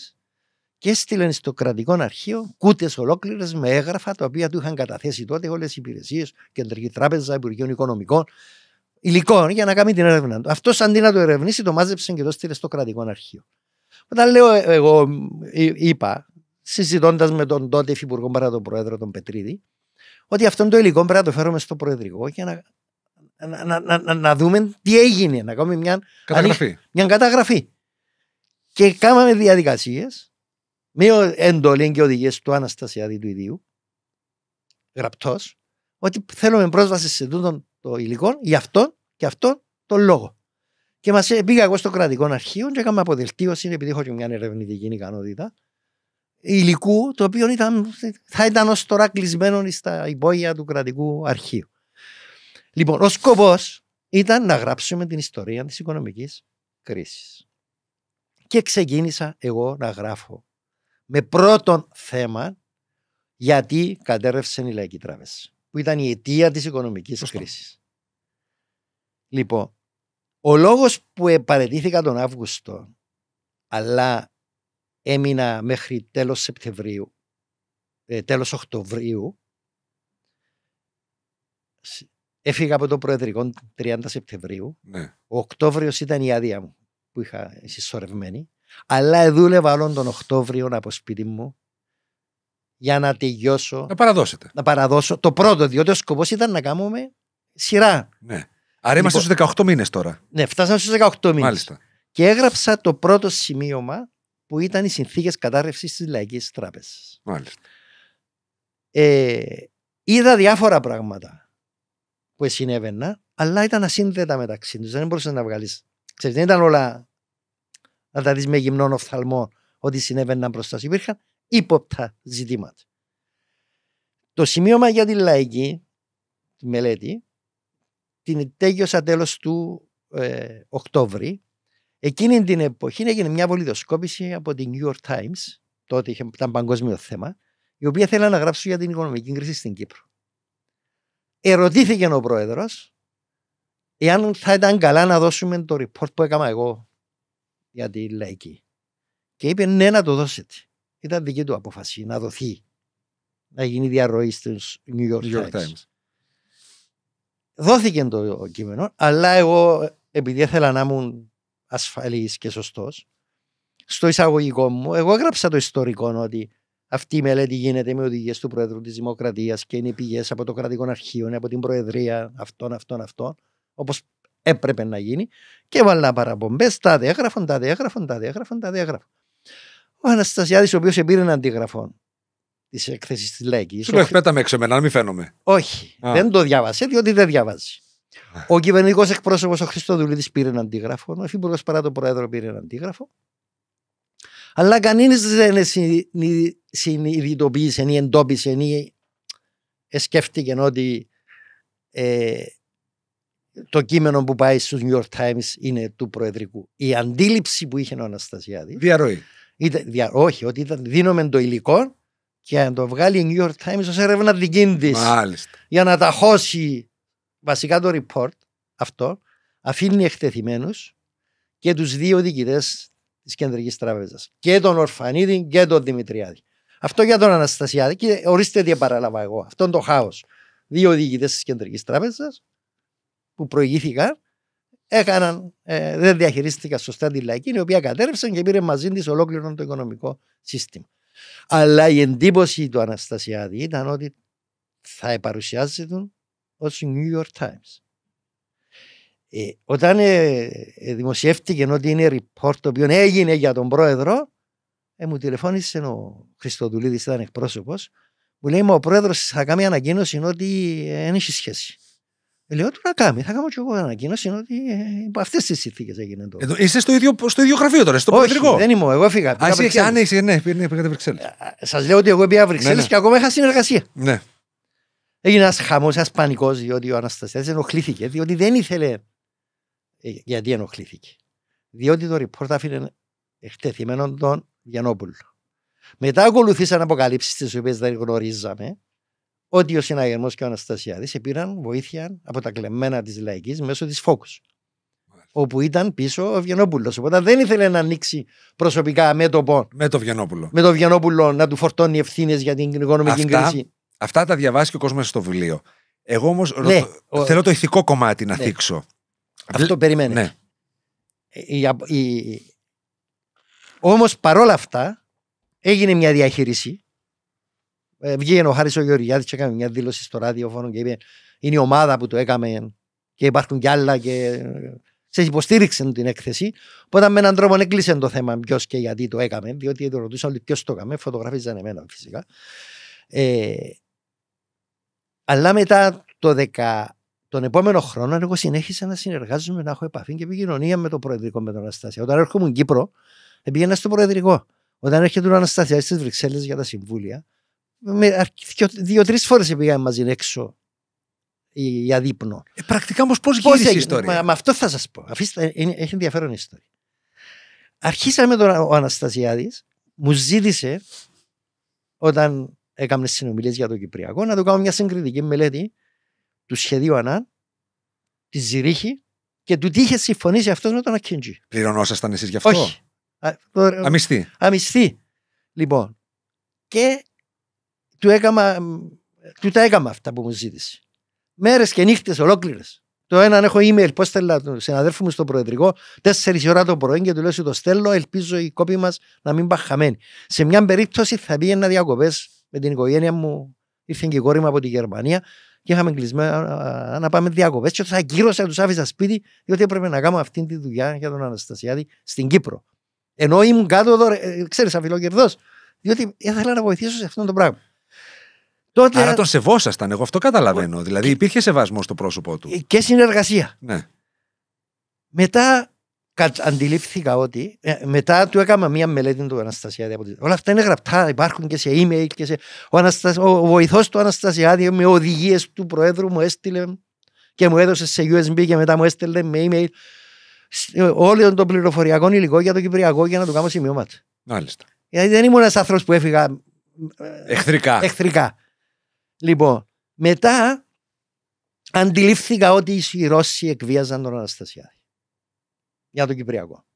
και έστειλε στο κρατικό αρχείο κούτες ολόκληρες με έγγραφα τα οποία του είχαν καταθέσει τότε όλες οι υπηρεσίες, Κεντρική Τράπεζα, Υπουργείων Οικονομικών, υλικών για να κάνει την έρευνα του. Αυτός αντί να το ερευνήσει, το μάζεψε και το στείλε στο κρατικό αρχείο. Όταν λέω ε, εγώ, ε, είπα, συζητώντας με τον τότε υφυπουργό παρά τον πρόεδρο, τον Πετρίδη, ότι αυτό το υλικό πρέπει να το φέρουμε στο προεδρικό για να, να, να, να, να δούμε τι έγινε, να κάνουμε μια καταγραφή. μια καταγραφή. Και κάναμε διαδικασίες με εντολή και οδηγίες του Αναστασιάδη του Ιδίου, γραπτός, ότι θέλουμε πρόσβαση σε τούτο το υλικό για αυτόν και αυτόν τον λόγο. Και μας ε, πήγα εγώ στο κρατικό αρχείο και έκανα αποδελτίωση, επειδή έχω και μια ερευνητική ικανότητα, υλικού το οποίο ήταν, θα ήταν ως τώρα κλεισμένο στα υπόγεια του κρατικού αρχείου. Λοιπόν, ο σκοπός ήταν να γράψουμε την ιστορία της οικονομικής κρίσης. Και ξεκίνησα εγώ να γράφω με πρώτον θέμα γιατί κατέρευσε η Λαϊκή Τράπεζα, που ήταν η αιτία της οικονομικής κρίσης. Λοιπόν, ο λόγος που παραιτήθηκα τον Αύγουστο αλλά έμεινα μέχρι τέλος Σεπτεμβρίου, ε, τέλος Οκτωβρίου έφυγα από το Προεδρικό 30 Σεπτεμβρίου. Ναι. Ο Οκτώβριος ήταν η άδεια μου που είχα συσσωρευμένη. Αλλά δούλευα όλον τον Οκτώβριο από σπίτι μου για να τελειώσω. Να παραδώσετε. Να παραδώσω το πρώτο, διότι ο σκοπός ήταν να κάνουμε σειρά. Ναι. Άρα είμαστε λοιπόν, στους 18 μήνες τώρα. Ναι, φτάσαμε στους 18 μήνε. Και έγραψα το πρώτο σημείωμα που ήταν οι συνθήκες κατάρρευσης της Λαϊκής Τράπεζας. Μάλιστα. Ε, είδα διάφορα πράγματα που συνέβαιναν, αλλά ήταν ασύνδετα μεταξύ τους. Δεν μπορούσες να βγάλεις. Ξέρεις, δεν ήταν όλα να τα δεις με γυμνών οφθαλμό ότι συνέβαιναν μπροστά σου. Υπήρχαν ύποπτα ζητήματα. Το σημείωμα για τη λαϊκή τη μελέτη την τέγιωσα τέλος του ε, Οκτώβρη. Εκείνη την εποχή έγινε μια βολιδοσκόπηση από την New York Times, τότε είχε, ήταν παγκόσμιο θέμα, η οποία θέλανε να γράψουν για την οικονομική κρίση στην Κύπρο. Ερωτήθηκε ο πρόεδρος εάν θα ήταν καλά να δώσουμε το report που έκανα εγώ για τη λαϊκή. Και είπε ναι να το δώσετε. Ήταν δική του απόφαση να δοθεί, να γίνει διαρροή στους New York, Times. Δόθηκε το κείμενο, αλλά εγώ επειδή ήθελα να ήμουν ασφαλής και σωστός, στο εισαγωγικό μου, εγώ έγραψα το ιστορικό ότι αυτή η μελέτη γίνεται με οδηγίες του Προέδρου της Δημοκρατίας και είναι πηγές από το κρατικό αρχείο, από την Προεδρία αυτών, αυτών, αυτών, όπως έπρεπε να γίνει. Και βάλα παραπομπές, τα διέγραφαν, τα διέγραφαν, τα διέγραφαν, τα διέγραφαν. Ο Αναστασιάδης, ο οποίος επήρε ένα αντίγραφο τη έκθεση της Λέγκης. Του λέω, πέτα έξω να μην φαίνομαι. Όχι, δεν το διάβασε, διότι δεν διαβάζει. Ο κυβερνητικός εκπρόσωπος, ο Χριστόδουλίδη, πήρε ένα αντίγραφο. Ο υφυπουργός παρά τον πρόεδρο πήρε ένα αντίγραφο. Αλλά κανείς δεν συνειδητοποίησε ή εντόπισε ή ε, σκέφτηκε ότι ε, το κείμενο που πάει στους New York Times είναι του Προεδρικού. Η αντίληψη που είχε ο Αναστασιάδης. Διαρροή. Ήταν, δια, όχι, ότι ήταν δίνομαι το υλικό και να το βγάλει η New York Times ως έρευνα δική τη. για να ταχώσει βασικά το report αυτό αφήνει εκτεθειμένους και τους δύο διοικητές της Κεντρικής Τράπεζας και τον Ορφανίδη και τον Δημητριάδη αυτό για τον Αναστασιάδη και ορίστε τι παράλαβα εγώ αυτό είναι το χάος. δύο διοικητές της Κεντρικής Τράπεζας που προηγήθηκαν έκαναν, ε, δεν διαχειρίστηκαν σωστά τη λαϊκή η οποία κατέρευσαν και πήρε μαζί της ολόκληρο το οικονομικό σύστημα. Αλλά η εντύπωση του Αναστασιάδη ήταν ότι θα παρουσιάζει τον ως New York Times. Ε, όταν ε, ε, δημοσιεύτηκε ότι είναι report το οποίο έγινε για τον πρόεδρο, ε, μου τηλεφώνησε ο Χριστοδουλίδης, ήταν εκπρόσωπος, μου λέει, μα ο πρόεδρος θα κάνει ανακοίνωση ότι ε, δεν έχει σχέση. Λέω του να κάνει. Θα κάνω και εγώ ανακοίνωση ότι υπό ε, ε, αυτές τις συνθήκες έγινε το. Εδώ, είσαι στο ίδιο, στο ίδιο γραφείο τώρα, στο Όχι, Δεν είμαι, εγώ έφυγα. Α, εσύ, αν ναι, είσαι, ναι, πήγατε ναι, Βρυξέλλες. Ε, Σας λέω ότι εγώ πήγα Βρυξέλλες ναι, ναι. και ακόμα είχα συνεργασία. Ναι. Έγινε ένας χαμός, ένας πανικός, διότι ο αναστασία ενοχλήθηκε, διότι δεν ήθελε. γιατί ενοχλήθηκε. Διότι το report άφηνε εκτεθειμένον τον Γιανόπουλο. Μετά ακολουθήσαν αποκαλύψεις τις οποίες δεν γνωρίζαμε ότι ο συναγερμός και ο Αναστασιάδης επήραν βοήθεια από τα κλεμμένα της λαϊκής μέσω της Focus όπου ήταν πίσω ο Βιενόπουλο. Οπότε δεν ήθελε να ανοίξει προσωπικά μέτωπο. Με το Βιενόπουλο. Με το Βιενόπουλο να του φορτώνει ευθύνες για την οικονομική αυτά, κρίση. Αυτά τα διαβάσει και ο κόσμος στο βιβλίο. Εγώ όμως ναι, θέλω το ηθικό κομμάτι να ναι. θίξω. Αυτό περιμένεις. Ναι. Η... Όμως παρόλα αυτά έγινε μια διαχείριση ε, βγήκε ο Χάρης ο Γεωργιάδης και έκανε μια δήλωση στο ραδιοφόνο και είπε: Είναι η ομάδα που το έκαμε και υπάρχουν κι άλλα. Και... Ε, σε υποστήριξε την έκθεση. Οπότε με έναν τρόπο έκλεισε το θέμα ποιος και γιατί το έκαμε, διότι το ρωτούσαν όλοι ποιος το έκαμε. Φωτογραφίζαν εμένα φυσικά. Ε, αλλά μετά το τον επόμενο χρόνο, εγώ συνέχισα να συνεργάζομαι, να έχω επαφή και επικοινωνία με το Προεδρικό με τον Αναστασία. Όταν έρχομαι Κύπρο, ε, πήγαινα στο Προεδρικό. Όταν έρχεται ο Αναστασία στις Βρυξέλλες για τα συμβούλια, Δύο-τρει φορές πήγαμε μαζί έξω για δείπνο. Ε, πρακτικά όμως πώς γύρισε η ιστορία. με αυτό θα σας πω. Αφήστε, ε, έχει ενδιαφέρον η ιστορία. Αρχίσαμε τώρα ο Αναστασιάδης, μου ζήτησε όταν έκανε συνομιλίες για το Κυπριακό να του κάνω μια συγκριτική μελέτη του σχεδίου Ανάν, τη Ζηρίχη και του τι είχε συμφωνήσει αυτός με τον Ακίντζη. Πληρωνόσασταν εσείς γι' αυτό. Όχι. Αμυστή. Λοιπόν. Και του, έκαμα, του τα έκαμα αυτά που μου ζήτησε. Μέρες και νύχτες ολόκληρες. Το έναν έχω email, πώς στέλνω του συναδέλφου μου στο Προεδρικό, 4 ώρα το πρωί και του λέω: Το στέλνω, ελπίζω οι κόπη μας να μην πάει χαμένη Σε μια περίπτωση θα πήγαινα διακοπές με την οικογένεια μου, ήρθε και η κόρη μου από τη Γερμανία και είχαμε κλεισμένα να πάμε διακοπές. Και θα κύρωσα, τους άφησα σπίτι, διότι έπρεπε να κάνω αυτή τη δουλειά για τον Αναστασιάδη στην Κύπρο. Ενώ ήμουν κάτω εδώ, ε, ξέρεις, αφιλοκερδό, διότι ήθελα να βοηθήσω σε αυτό το πράγμα. Τότε... Άρα τον σεβόσασταν, εγώ αυτό καταλαβαίνω. Δηλαδή υπήρχε σεβασμός στο πρόσωπό του. Ε, και συνεργασία. Ναι. Μετά αντιλήφθηκα ότι ε, μετά του έκανα μία μελέτη του Αναστασιάδη. Όλα αυτά είναι γραπτά, υπάρχουν και σε email και σε... Ο, βοηθό ο βοηθός του Αναστασιάδη με οδηγίες του Προέδρου μου έστειλε και μου έδωσε σε USB και μετά μου έστειλε με email ε, όλων των πληροφοριακών υλικό για το Κυπριακό για να του κάνω σημειώματα. Μάλιστα. Γιατί δεν ήμουν ένας άνθρωπος που έφυγα εχθρικά. εχθρικά. Λοιπόν, μετά αντιλήφθηκα ότι οι Ρώσοι εκβίαζαν τον Αναστασιάδη για τον Κυπριακό.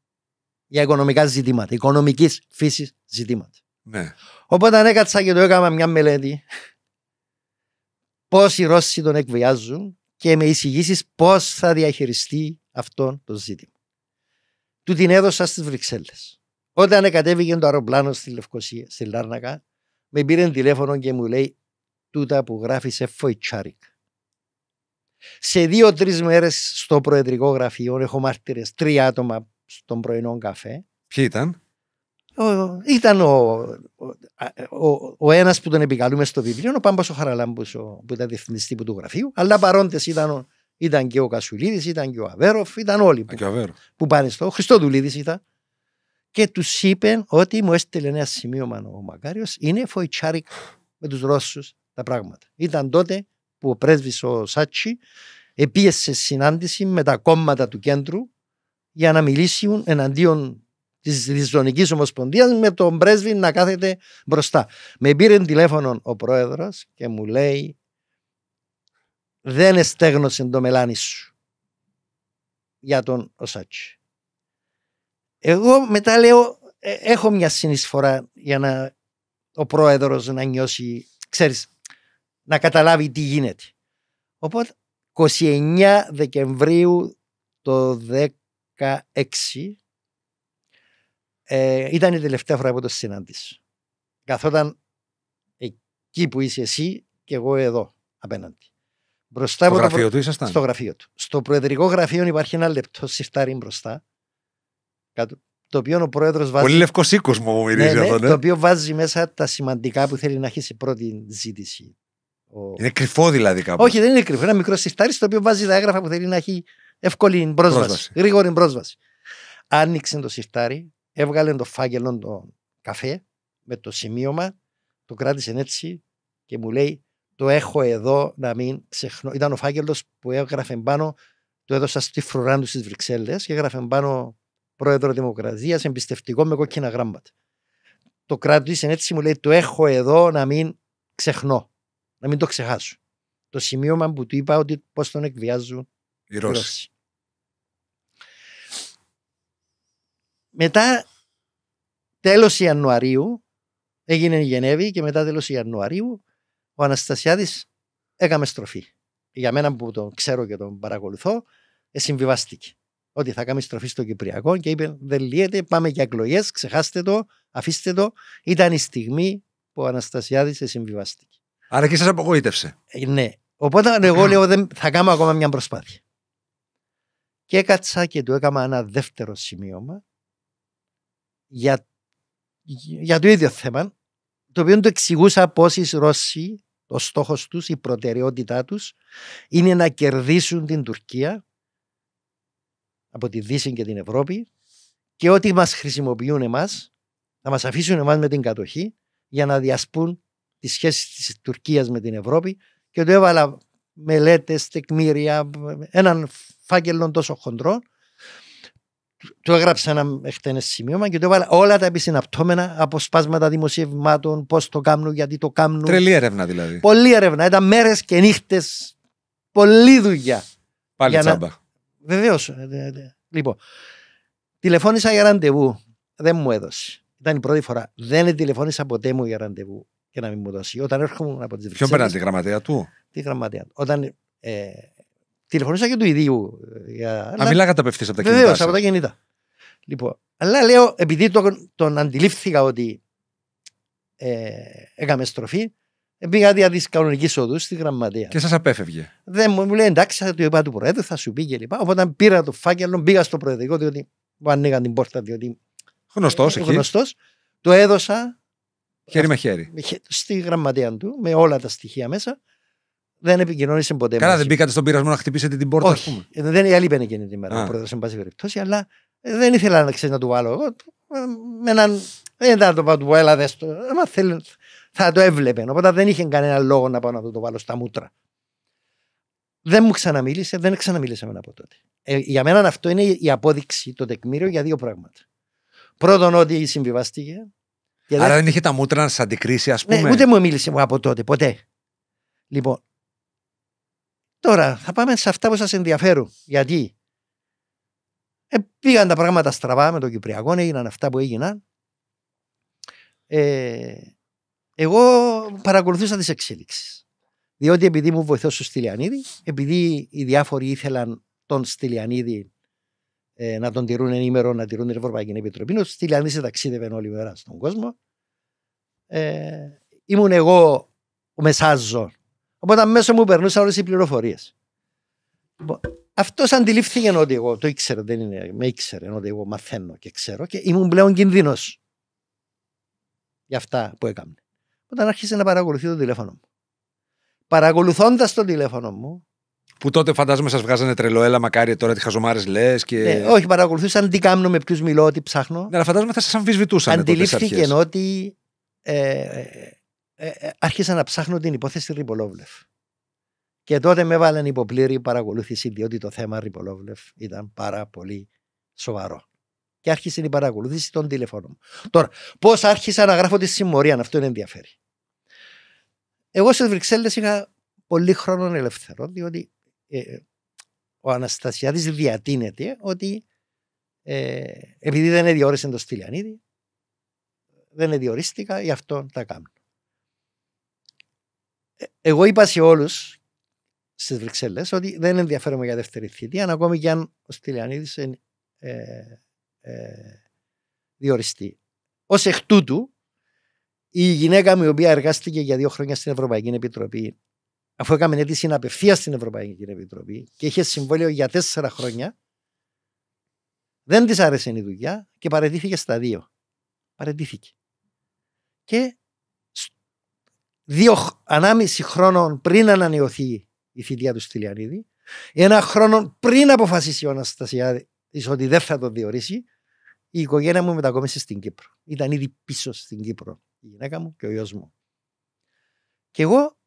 Για οικονομικά ζητήματα, οικονομικής φύσης ζητήματα. Ναι. Οπότε ανέκατσα και το έκανα μια μελέτη πώς οι Ρώσοι τον εκβιάζουν και με εισηγήσεις πώς θα διαχειριστεί αυτό το ζήτημα. Του την έδωσα στις Βρυξέλλες. Όταν κατέβηκε το αεροπλάνο στη Λευκοσία, στη Λάρνακα, με πήρε τηλέφωνο και μου λέει: τούτα που γράφεις σε Φοϊτσάρικ. Σε δύο-τρει μέρες στο προεδρικό γραφείο έχω μάρτυρε τρία άτομα στον πρωινό καφέ. Ποιοι ήταν? Ο, ήταν ο, ο, ο, ο ένας που τον επικαλούμε στο βιβλίο, ο Πάμπα ο Χαραλάμπου, που ήταν διευθυντής του γραφείου. Αλλά παρόντες ήταν, ήταν και ο Κασουλίδης, ήταν και ο Αβέροφ, ήταν όλοι που, που πάνε στο. Ο Χριστόδουλίδη ήταν. Και τους είπε ότι μου έστειλε ένα σημείωμα ο Μακάριος, είναι φοϊτσάρικ με τους Ρώσους τα πράγματα. Ήταν τότε που ο πρέσβης ο Σάτσι επίε σε συνάντηση με τα κόμματα του κέντρου για να μιλήσουν εναντίον της Ριζωνικής Ομοσπονδίας με τον πρέσβη να κάθεται μπροστά. Με πήρε τηλέφωνο ο πρόεδρος και μου λέει: Δεν εστέγνωσε το μελάνι σου για τον Οσάτσι. Εγώ μετά λέω: «Ε, Έχω μια συνεισφορά για να ο πρόεδρος να νιώσει, ξέρεις, να καταλάβει τι γίνεται. Οπότε 29 Δεκεμβρίου το 16 ε, ήταν η τελευταία φορά που το συνάντησα. Καθόταν εκεί που είσαι εσύ και εγώ εδώ απέναντι. στο γραφείο του ήσασταν. Στο γραφείο του. Στο προεδρικό γραφείο υπάρχει ένα λεπτό συστάρι μπροστά. το οποίο ο πρόεδρος βάζει. Πολύ λευκός οίκος μου μυρίζει ναι, ναι, ναι, Το οποίο βάζει μέσα τα σημαντικά που θέλει να έχει σε πρώτη ζήτηση. Είναι κρυφό δηλαδή κάπου. Όχι, δεν είναι κρυφό. είναι Ένα μικρό σιφτάρι στο οποίο βάζει τα έγγραφα που θέλει να έχει εύκολη πρόσβαση, πρόσβαση. γρήγορη πρόσβαση. Άνοιξε το σιφτάρι, έβγαλε το φάκελο το καφέ με το σημείωμα, το κράτησε έτσι και μου λέει το έχω εδώ να μην ξεχνώ. Ήταν ο φάκελος που έγραφε πάνω, το έδωσα στη φρουρά του στις Βρυξέλλες και έγραφε πάνω πρόεδρο Δημοκρατίας, εμπιστευτικό με κόκκινα γράμματα. Το κράτησε έτσι, μου λέει: Το έχω εδώ να μην ξεχνώ να μην το ξεχάσω. Το σημείωμα που του είπα ότι πώς τον εκβιάζουν οι Ρώσοι. Μετά τέλος Ιανουαρίου έγινε η Γενέβη και μετά τέλος Ιανουαρίου ο Αναστασιάδης έκαμε στροφή. Για μένα που τον ξέρω και τον παρακολουθώ ε, συμβιβαστήκε. Ότι θα κάνει στροφή στο Κυπριακό και είπε δεν λύεται, πάμε για εκλογές, ξεχάστε το, αφήστε το. Ήταν η στιγμή που ο Αναστασιάδης συμβιβαστήκε. Άρα και σας απογοήτευσε. Ε, ναι. Οπότε εγώ λέω θα κάνω ακόμα μια προσπάθεια. Και έκατσα και του έκανα ένα δεύτερο σημείωμα για, για το ίδιο θέμα, το οποίο του εξηγούσα πώς οι Ρώσοι, ο στόχος τους, η προτεραιότητά τους, είναι να κερδίσουν την Τουρκία από τη Δύση και την Ευρώπη και ότι μας χρησιμοποιούν εμάς, να μας αφήσουν εμάς με την κατοχή για να διασπούν τη σχέση της Τουρκίας με την Ευρώπη και του έβαλα μελέτες, τεκμήρια, έναν φάκελο τόσο χοντρό. Του έγραψα ένα εκτενές σημείωμα και του έβαλα όλα τα επισυναπτώμενα από σπάσματα δημοσιευμάτων, πώς το κάνουν, γιατί το κάνουν. Τρελή έρευνα δηλαδή. Πολύ έρευνα. Ήταν μέρες και νύχτες. Πολλή δουλειά. Πάλι τσάμπα. Βεβαίως. Ε, λοιπόν, τηλεφώνησα για ραντεβού. Δεν μου έδωσε. Ήταν η πρώτη φορά. Δεν τηλεφώνησα ποτέ μου για ραντεβού και να μην μου δώσει. Όταν έρχομαι από τις Βρυξέλλε. Ποιον παίρνει τη γραμματεία του. Τη γραμματεία του. Όταν ε, τηλεφωνήσα και του ιδίου. Για, Α, μιλάγατε απευθείας από τα κινητά. Βεβαίως, από τα κινητά. Λοιπόν, αλλά λέω, επειδή τον, τον αντιλήφθηκα ότι ε, έκαμε στροφή, πήγα δια της κανονικής οδούς στη γραμματεία. Και σας απέφευγε. Δεν μου, μου λέει εντάξει, θα του είπα του Προέδρου, θα σου πει λοιπά. Οπότε πήρα το φάκελο, πήγα στο Προεδρικό, διότι μου ανοίγαν την πόρτα, διότι. Γνωστός ε, εκεί. το έδωσα Χέρι με χέρι. Στη γραμματεία του, με όλα τα στοιχεία μέσα. Δεν επικοινωνήσε ποτέ. Καλά, δεν μπήκατε στον πειρασμό να χτυπήσετε την πόρτα, Όχι. Ε, δεν έλειπαινε εκείνη την ημέρα. πρόεδρο, εν πάση περιπτώσει, αλλά ε, δεν ήθελα να ξέρεις να του βάλω. Εγώ, ε, με έναν. Δεν ήταν το πάω έλα το. θα το έβλεπε. Οπότε δεν είχε κανένα λόγο να πάω να το, βάλω στα μούτρα. Δεν μου ξαναμίλησε, δεν ξαναμίλησαμε από τότε. Ε, για μένα αυτό είναι η απόδειξη, το τεκμήριο για δύο πράγματα. Πρώτον, ότι συμβιβαστήκε αλλά δεν είχε τα μούτρα να σας αντικρίσει, ας ναι, πούμε. Ναι, ούτε μου μίλησε από τότε, ποτέ. Λοιπόν, τώρα θα πάμε σε αυτά που σας ενδιαφέρουν. Γιατί ε, πήγαν τα πράγματα στραβά με τον Κυπριακό, έγιναν αυτά που έγιναν. Ε, εγώ παρακολουθούσα τις εξέλιξει. Διότι επειδή μου βοηθούσε ο Στυλιανίδη, επειδή οι διάφοροι ήθελαν τον Στυλιανίδη ε, να τον τηρούν ενήμερο, να τηρούν την Ευρωπαϊκή Επιτροπή. Ο στη ταξίδευε όλη μέρα στον κόσμο. Ε, ήμουν εγώ ο μεσάζο. Οπότε μέσα μου περνούσαν όλες οι πληροφορίες. Λοιπόν, Αυτός αντιλήφθηκε ότι εγώ το ήξερε, δεν είναι, με ήξερε ότι εγώ μαθαίνω και ξέρω και ήμουν πλέον κινδύνος για αυτά που έκανα. Όταν άρχισε να παρακολουθεί το τηλέφωνο μου. Παρακολουθώντας το τηλέφωνο μου, που τότε φαντάζομαι σας βγάζανε τρελό, έλα μακάρι τώρα τι χαζομάρες λες. Και... Ναι, όχι, παρακολουθούσαν τι κάνω, με ποιους μιλώ, τι ψάχνω. Ναι, αλλά φαντάζομαι θα σας αμφισβητούσαν. Αντιλήφθηκε ότι ε, ε, ε, άρχισα να ψάχνω την υπόθεση Ριπολόβλεφ. Και τότε με έβαλαν υποπλήρη παρακολούθηση, διότι το θέμα Ριπολόβλεφ ήταν πάρα πολύ σοβαρό. Και άρχισε η παρακολούθηση των τηλεφώνων μου. Τώρα, πώς άρχισα να γράφω τη συμμορία, αυτό είναι ενδιαφέρει. Εγώ στι Βρυξέλλες είχα πολύ χρόνο ελεύθερο, διότι ε, ε, ο Αναστασιάδης διατείνεται ότι ε, επειδή δεν εδιόρισε το Στυλιανίδη, δεν εδιορίστηκα, γι' αυτό τα κάνω. Ε, εγώ είπα σε όλους στις Βρυξέλλες ότι δεν ενδιαφέρομαι για δεύτερη θητεία, αν ακόμη και αν ο Στυλιανίδης διοριστεί. Ως εκ τούτου, η γυναίκα μου η οποία εργάστηκε για δύο χρόνια στην Ευρωπαϊκή Επιτροπή αφού έκαμε αίτηση απευθείας στην Ευρωπαϊκή Επιτροπή και είχε συμβόλαιο για τέσσερα χρόνια, δεν της άρεσε η δουλειά και παραιτήθηκε στα δύο. Παραιτήθηκε. Και δύο, ανάμιση χρόνων πριν ανανεωθεί η θητεία του Στυλιανίδη, ένα χρόνο πριν αποφασίσει ο Αναστασιάδης ότι δεν θα το διορίσει, η οικογένεια μου μετακόμισε στην Κύπρο. Ήταν ήδη πίσω στην Κύπρο η γυναίκα μου και ο γιος μου. Και εγώ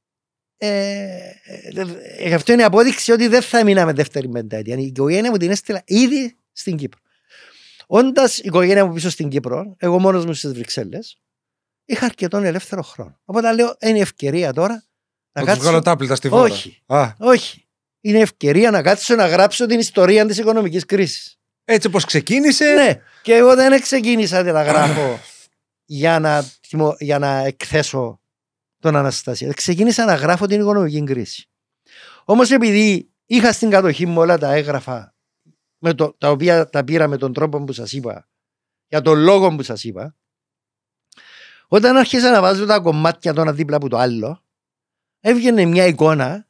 ε, ε, ε, ε αυτό είναι απόδειξη ότι δεν θα μείναμε δεύτερη πενταετία. Η οικογένεια μου την έστειλα ήδη στην Κύπρο. Όντας η οικογένεια μου πίσω στην Κύπρο, εγώ μόνος μου στις Βρυξέλλες, είχα αρκετόν ελεύθερο χρόνο. Οπότε λέω: Είναι ευκαιρία τώρα να κάτσω. βγάλω τάπλητα στη βόρεια. Όχι. Όχι. Είναι ευκαιρία να κάτσω να γράψω την ιστορία της οικονομικής κρίσης. Έτσι όπως ξεκίνησε. Ναι. Και εγώ δεν ξεκίνησα να γράφω για να, για να εκθέσω τον Αναστασία. Ξεκίνησα να γράφω την οικονομική κρίση. Όμως επειδή είχα στην κατοχή μου όλα τα έγγραφα με το, τα οποία τα πήρα με τον τρόπο που σας είπα, για τον λόγο που σας είπα, όταν άρχισα να βάζω τα κομμάτια το ένα δίπλα από το άλλο, έβγαινε μια εικόνα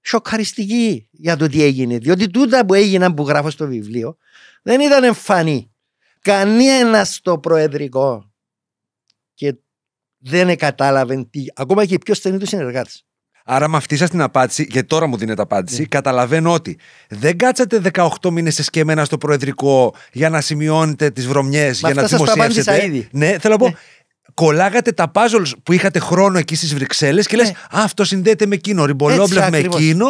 σοκαριστική για το τι έγινε. Διότι τούτα που έγιναν που γράφω στο βιβλίο δεν ήταν εμφανή. Κανένας στο προεδρικό δεν κατάλαβε τι. Ακόμα και ποιο ήταν του συνεργάτη. Άρα με αυτή σας την απάντηση, γιατί τώρα μου δίνετε απάντηση, ναι. καταλαβαίνω ότι δεν κάτσατε 18 μήνε εσκεμμένα στο Προεδρικό για να σημειώνετε τις βρωμιές, για να τι δημοσιεύσετε. Ήδη. Ναι, θέλω να πω. Ναι. Κολλάγατε τα puzzles που είχατε χρόνο εκεί στις Βρυξέλλες και λες, ναι. αυτό συνδέεται με εκείνο, ριμπολόμπλε με εκείνο.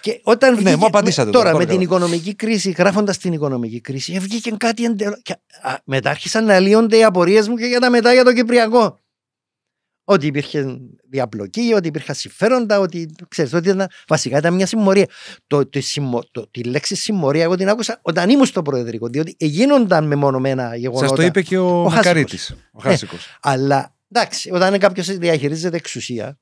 Και όταν βγήκε, τώρα, με την οικονομική κρίση, γράφοντας την οικονομική κρίση, βγήκε κάτι εντελώς. Μετά άρχισαν να λύονται οι απορίες μου και για τα μετά για το Κυπριακό. Ότι υπήρχε διαπλοκή, ότι υπήρχαν συμφέροντα, ότι ξέρεις, ότι ήταν, βασικά ήταν μια συμμορία. Το, το, το, τη λέξη συμμορία εγώ την άκουσα όταν ήμουν στο Προεδρικό, διότι γίνονταν μεμονωμένα γεγονότα. Σας το είπε και ο, ο Μακαρίτης, ο ε, Χάσικος. αλλά εντάξει, όταν κάποιο διαχειρίζεται εξουσία,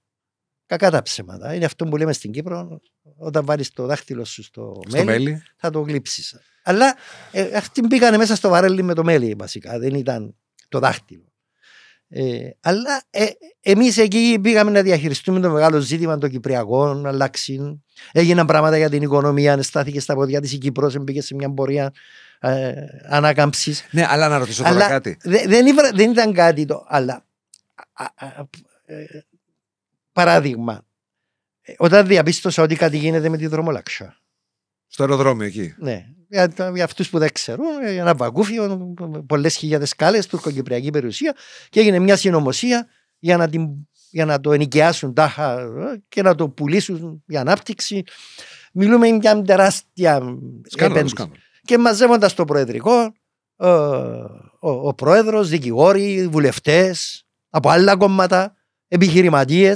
κακά τα ψέματα. Είναι αυτό που λέμε στην Κύπρο, όταν βάλεις το δάχτυλο σου στο, στο μέλι, μέλι, θα το γλύψεις. Αλλά ε, αυτοί μπήκανε μέσα στο βαρέλι με το μέλι βασικά, δεν ήταν το δάχτυλο. Ε, αλλά ε, εμείς εκεί πήγαμε να διαχειριστούμε το μεγάλο ζήτημα των Κυπριακών, αλλάξιν. Έγιναν πράγματα για την οικονομία, στάθηκε στα πόδια της η Κύπρος, μπήκε σε μια πορεία ε, ανάκαμψης. Ναι, αλλά να ρωτήσω τώρα κάτι. δεν, δεν ήταν κάτι το. Αλλά. Ε, παράδειγμα, ε, όταν διαπίστωσα ότι κάτι γίνεται με τη δρομολάξα. Στο αεροδρόμιο εκεί. Ναι για, για αυτούς που δεν ξέρουν, ένα βαγκούφιο, πολλές χιλιάδες κάλε, τουρκοκυπριακή περιουσία και έγινε μια συνωμοσία για να, την, για να το ενοικιάσουν τάχα ε, και να το πουλήσουν για ανάπτυξη. Μιλούμε για μια τεράστια επένδυση. Και μαζεύοντας το Προεδρικό, ε, ο, ο, Πρόεδρος, δικηγόροι, βουλευτές από άλλα κόμματα, επιχειρηματίες,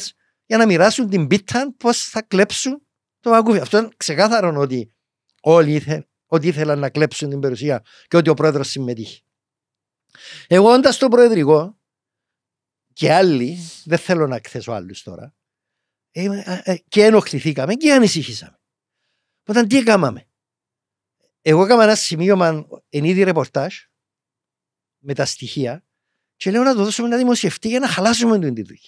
για να μοιράσουν την πίτα πώς θα κλέψουν το βαγκούφιο. Αυτό είναι ξεκάθαρο ότι όλοι ότι ήθελαν να κλέψουν την περιουσία και ότι ο πρόεδρος συμμετείχε. Εγώ όντας τον προεδρικό και άλλοι, δεν θέλω να εκθέσω άλλους τώρα, ε, ε, ε, και ενοχληθήκαμε και ανησυχήσαμε. Όταν τι έκαναμε. Εγώ έκανα ένα σημείωμα εν είδη ρεπορτάζ με τα στοιχεία και λέω να το δώσουμε να δημοσιευτεί για να χαλάσουμε την τίτλη.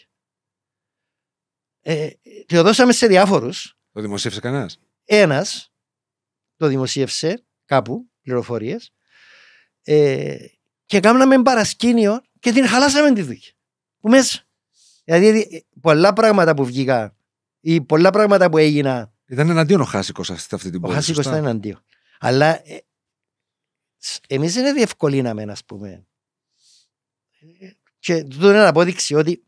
Ε, το δώσαμε σε διάφορους. Το δημοσίευσε κανένας. Ένας το δημοσίευσε κάπου πληροφορίες. Ε, και κάναμε παρασκήνιο και την χαλάσαμε τη δουλειά. Που μέσα. Δηλαδή, ε, πολλά πράγματα που βγήκα ή πολλά πράγματα που έγινα. Ήταν εναντίον ο Χάσικος αυτή την πόλη. Ο Χάσικο ήταν εναντίον. Αλλά ε, εμεί δεν διευκολύναμε, ας πούμε. Ε, και τούτο είναι απόδειξη ότι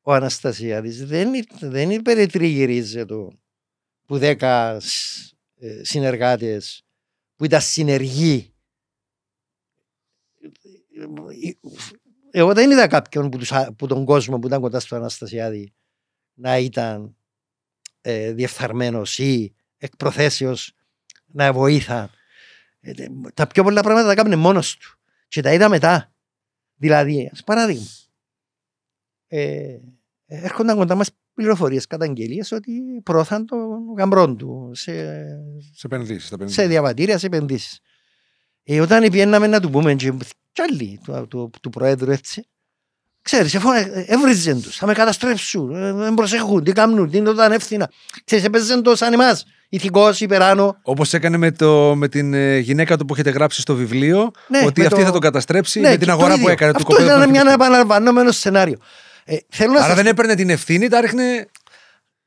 ο Αναστασιάδης δεν, δεν υπερετριγυρίζεται που δέκα συνεργάτες που ήταν συνεργοί. Εγώ δεν είδα κάποιον που, τους, που τον κόσμο που ήταν κοντά στον Αναστασιάδη να ήταν ε, διεφθαρμένος ή εκπροθέσεως να Ε, Τα πιο πολλά πράγματα τα έκανε μόνος του και τα είδα μετά. Δηλαδή, ας παράδειγμα, ε, έρχονταν κοντά μας πληροφορίες, καταγγελίες ότι πρόθαν τον γαμπρό του σε, σε, επενδύσεις, σε διαβατήρια, σε επενδύσεις. Ε, όταν πιέναμε να του πούμε, άλλοι του, του, του, του Προέδρου έτσι, ξέρεις, ε, ε, έβριζε τους, θα με καταστρέψουν, ε, δεν προσέχουν, τι κάνουν, τι είναι όταν εύθυνα. Ξέρεις, έπαιζε το σαν εμάς, ηθικός, υπεράνω. Όπως έκανε με, το, με την γυναίκα του που έχετε γράψει στο βιβλίο, ναι, ότι αυτή το... θα τον καταστρέψει ναι, με την αγορά που έκανε Αυτό του Αυτό ήταν ένα επαναλαμβανόμενο σενάριο. Ε, θέλω να Άρα σας... δεν έπαιρνε την ευθύνη, τα ρίχνε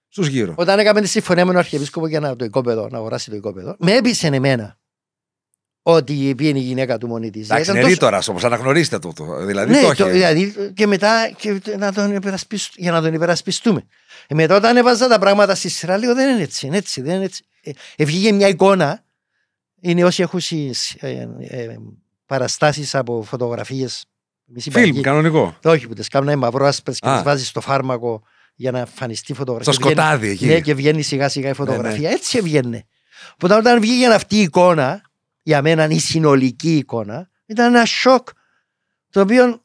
στους γύρω. Όταν έκαμε τη συμφωνία με τον Αρχιεπίσκοπο για να, το οικόπεδο, να αγοράσει το οικόπεδο, με έπεισε εμένα ότι πήγαινε η γυναίκα του μόνη της. Εντάξει, είναι τόσο... ρήτορα όμω, αναγνωρίστε το. το. Δηλαδή, ναι, το, δηλαδή, και μετά και να τον για να τον υπερασπιστούμε. Ε, μετά όταν έβαζα τα πράγματα στη σειρά, λέω δεν είναι έτσι, είναι έτσι, ε, μια εικόνα, είναι όσοι έχουν ε, ε, παραστάσεις από φωτογραφίες Φιλμ, κανονικό. Όχι, που τι κάνουν μαυρό άσπρε και τι βάζεις στο φάρμακο για να εμφανιστεί φωτογραφία. Στο σκοτάδι εκεί. Ναι, και βγαίνει σιγά σιγά η φωτογραφία. Ναι, ναι, Έτσι έβγαινε. Οπότε όταν βγήκε αυτή η εικόνα, για μένα η συνολική εικόνα, ήταν ένα σοκ. Το οποίο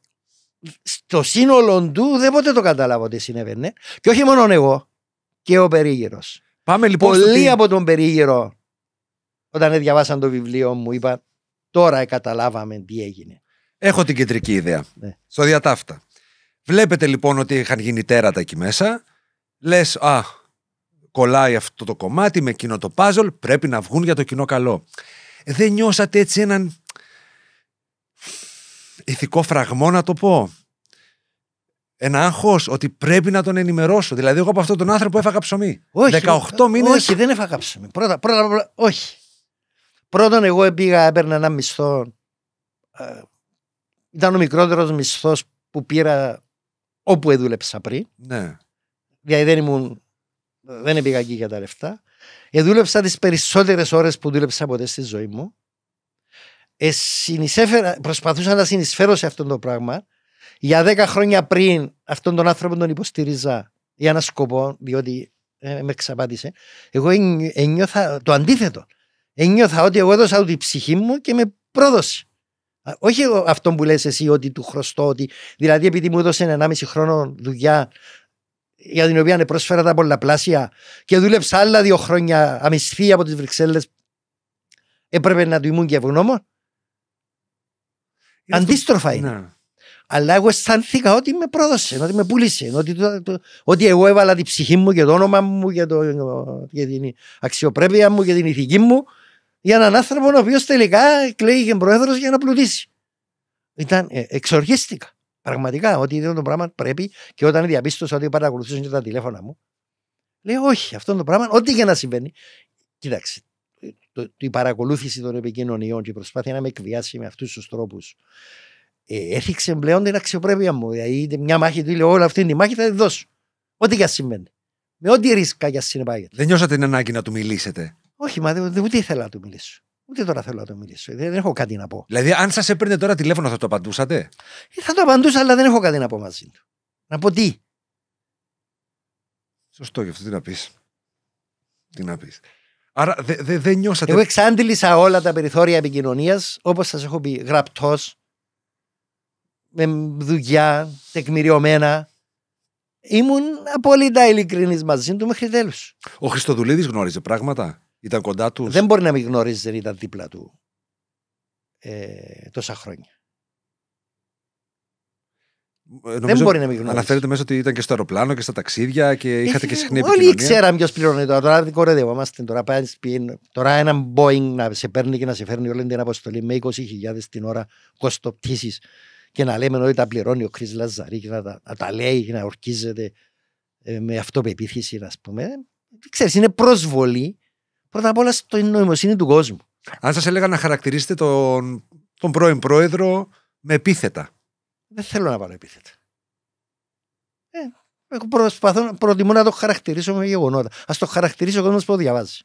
στο σύνολο του δεν ποτέ το καταλάβω τι συνέβαινε. Και όχι μόνο εγώ, και ο περίγυρος. Πάμε λοιπόν. Πολλοί στο... από τον περίγυρο, όταν διαβάσαν το βιβλίο μου, είπαν τώρα καταλάβαμε τι έγινε. Έχω την κεντρική ιδέα. Ναι. Στο διατάφτα. Βλέπετε λοιπόν ότι είχαν γίνει τέρατα εκεί μέσα. Λες, α, κολλάει αυτό το κομμάτι με εκείνο το puzzle, πρέπει να βγουν για το κοινό καλό. Δεν νιώσατε έτσι έναν ηθικό φραγμό να το πω. Ένα άγχος ότι πρέπει να τον ενημερώσω. Δηλαδή, εγώ από αυτόν τον άνθρωπο έφαγα ψωμί. Όχι. 18 μήνες. Όχι, δεν έφαγα ψωμί. Πρώτα, πρώτα, πρώτα, όχι. Πρώτον, εγώ πήγα, έπαιρνα ένα μισθό ε, ήταν ο μικρότερος μισθός που πήρα όπου εδούλεψα πριν. Ναι. Δηλαδή δεν ήμουν. Δεν πήγα εκεί για τα λεφτά. Εδούλεψα τις περισσότερες ώρες που δούλεψα ποτέ στη ζωή μου. Ε, προσπαθούσα να συνεισφέρω σε αυτό το πράγμα. Για δέκα χρόνια πριν αυτόν τον άνθρωπο τον υποστήριζα για ένα σκοπό, διότι ε, με ξαπάτησε. Εγώ ένιωθα το αντίθετο. Ένιωθα ότι εγώ έδωσα τη ψυχή μου και με πρόδωσε. Όχι αυτό που λες εσύ ότι του χρωστώ, ότι δηλαδή επειδή μου έδωσε 1,5 χρόνο δουλειά για την οποία πρόσφερα τα πολλαπλάσια και δούλεψα άλλα δύο χρόνια αμυσθή από τις Βρυξέλλες έπρεπε να του ήμουν και ευγνώμων. Αντίστροφα είναι. Ναι. Αλλά εγώ αισθάνθηκα ότι με πρόδωσε, ότι με πούλησε, ότι, ότι εγώ έβαλα την ψυχή μου και το όνομα μου και την αξιοπρέπεια μου και την ηθική μου για έναν άνθρωπο ο οποίος τελικά και πρόεδρος για να πλουτίσει. Ήταν ε, εξοργίστηκα. Πραγματικά ότι αυτό το πράγμα πρέπει και όταν διαπίστωσα ότι παρακολουθούσαν και τα τηλέφωνα μου, λέει όχι, αυτό το πράγμα, ό,τι και να συμβαίνει. Κοιτάξτε, η παρακολούθηση των επικοινωνιών και η προσπάθεια να με εκβιάσει με αυτούς τους τρόπους ε, έθιξε πλέον την αξιοπρέπεια μου. Δηλαδή, μια μάχη του λέει: Όλα αυτή τη μάχη θα τη δώσω. Ό,τι και συμβαίνει. Με ό,τι ρίσκα για συνεπάγεται. Δεν νιώσατε την ανάγκη να του μιλήσετε. Όχι, μα δεν, ούτε ήθελα να του μιλήσω. Ούτε τώρα θέλω να το μιλήσω. Δεν έχω κάτι να πω. Δηλαδή, αν σας έπαιρνε τώρα τηλέφωνο, θα το απαντούσατε. Ε, θα το απαντούσα, αλλά δεν έχω κάτι να πω μαζί του. Να πω τι. Σωστό γι' αυτό τι να πεις. Τι να πεις. Άρα δεν δε, δε νιώσατε. Εγώ εξάντλησα όλα τα περιθώρια επικοινωνίας, όπως σας έχω πει, γραπτός, με δουλειά, τεκμηριωμένα. Ήμουν απόλυτα ειλικρινής μαζί του μέχρι τέλους. Ο Χριστοδουλίδης γνώριζε πράγματα. Ήταν κοντά τους. Δεν μπορεί να μην γνωρίζεις, δεν ήταν δίπλα του ε, τόσα χρόνια. Ε, νομίζω δεν μπορεί να μην γνωρίζεις. Αναφέρεται μέσα ότι ήταν και στο αεροπλάνο και στα ταξίδια και ε, είχατε και ε, συχνή επικοινωνία. Όλοι ξέραμε ποιος πληρώνει τώρα. Τώρα δεν κορεδευόμαστε. Τώρα, τώρα ένα Boeing να σε παίρνει και να σε φέρνει όλη την αποστολή με 20.000 την ώρα κόστο και να λέμε ότι τα πληρώνει ο Κρι Λαζαρή και να τα, να τα λέει και να ορκίζεται με αυτοπεποίθηση, ας πούμε. Ξέρεις, είναι προσβολή Πρώτα απ' όλα στο νοημοσύνη του κόσμου. Αν σας έλεγα να χαρακτηρίσετε τον, τον πρώην πρόεδρο με επίθετα. Δεν θέλω να βάλω επίθετα. Ε, προσπαθώ, προτιμώ να το χαρακτηρίσω με γεγονότα. Ας το χαρακτηρίσω ο κόσμος που διαβάζει.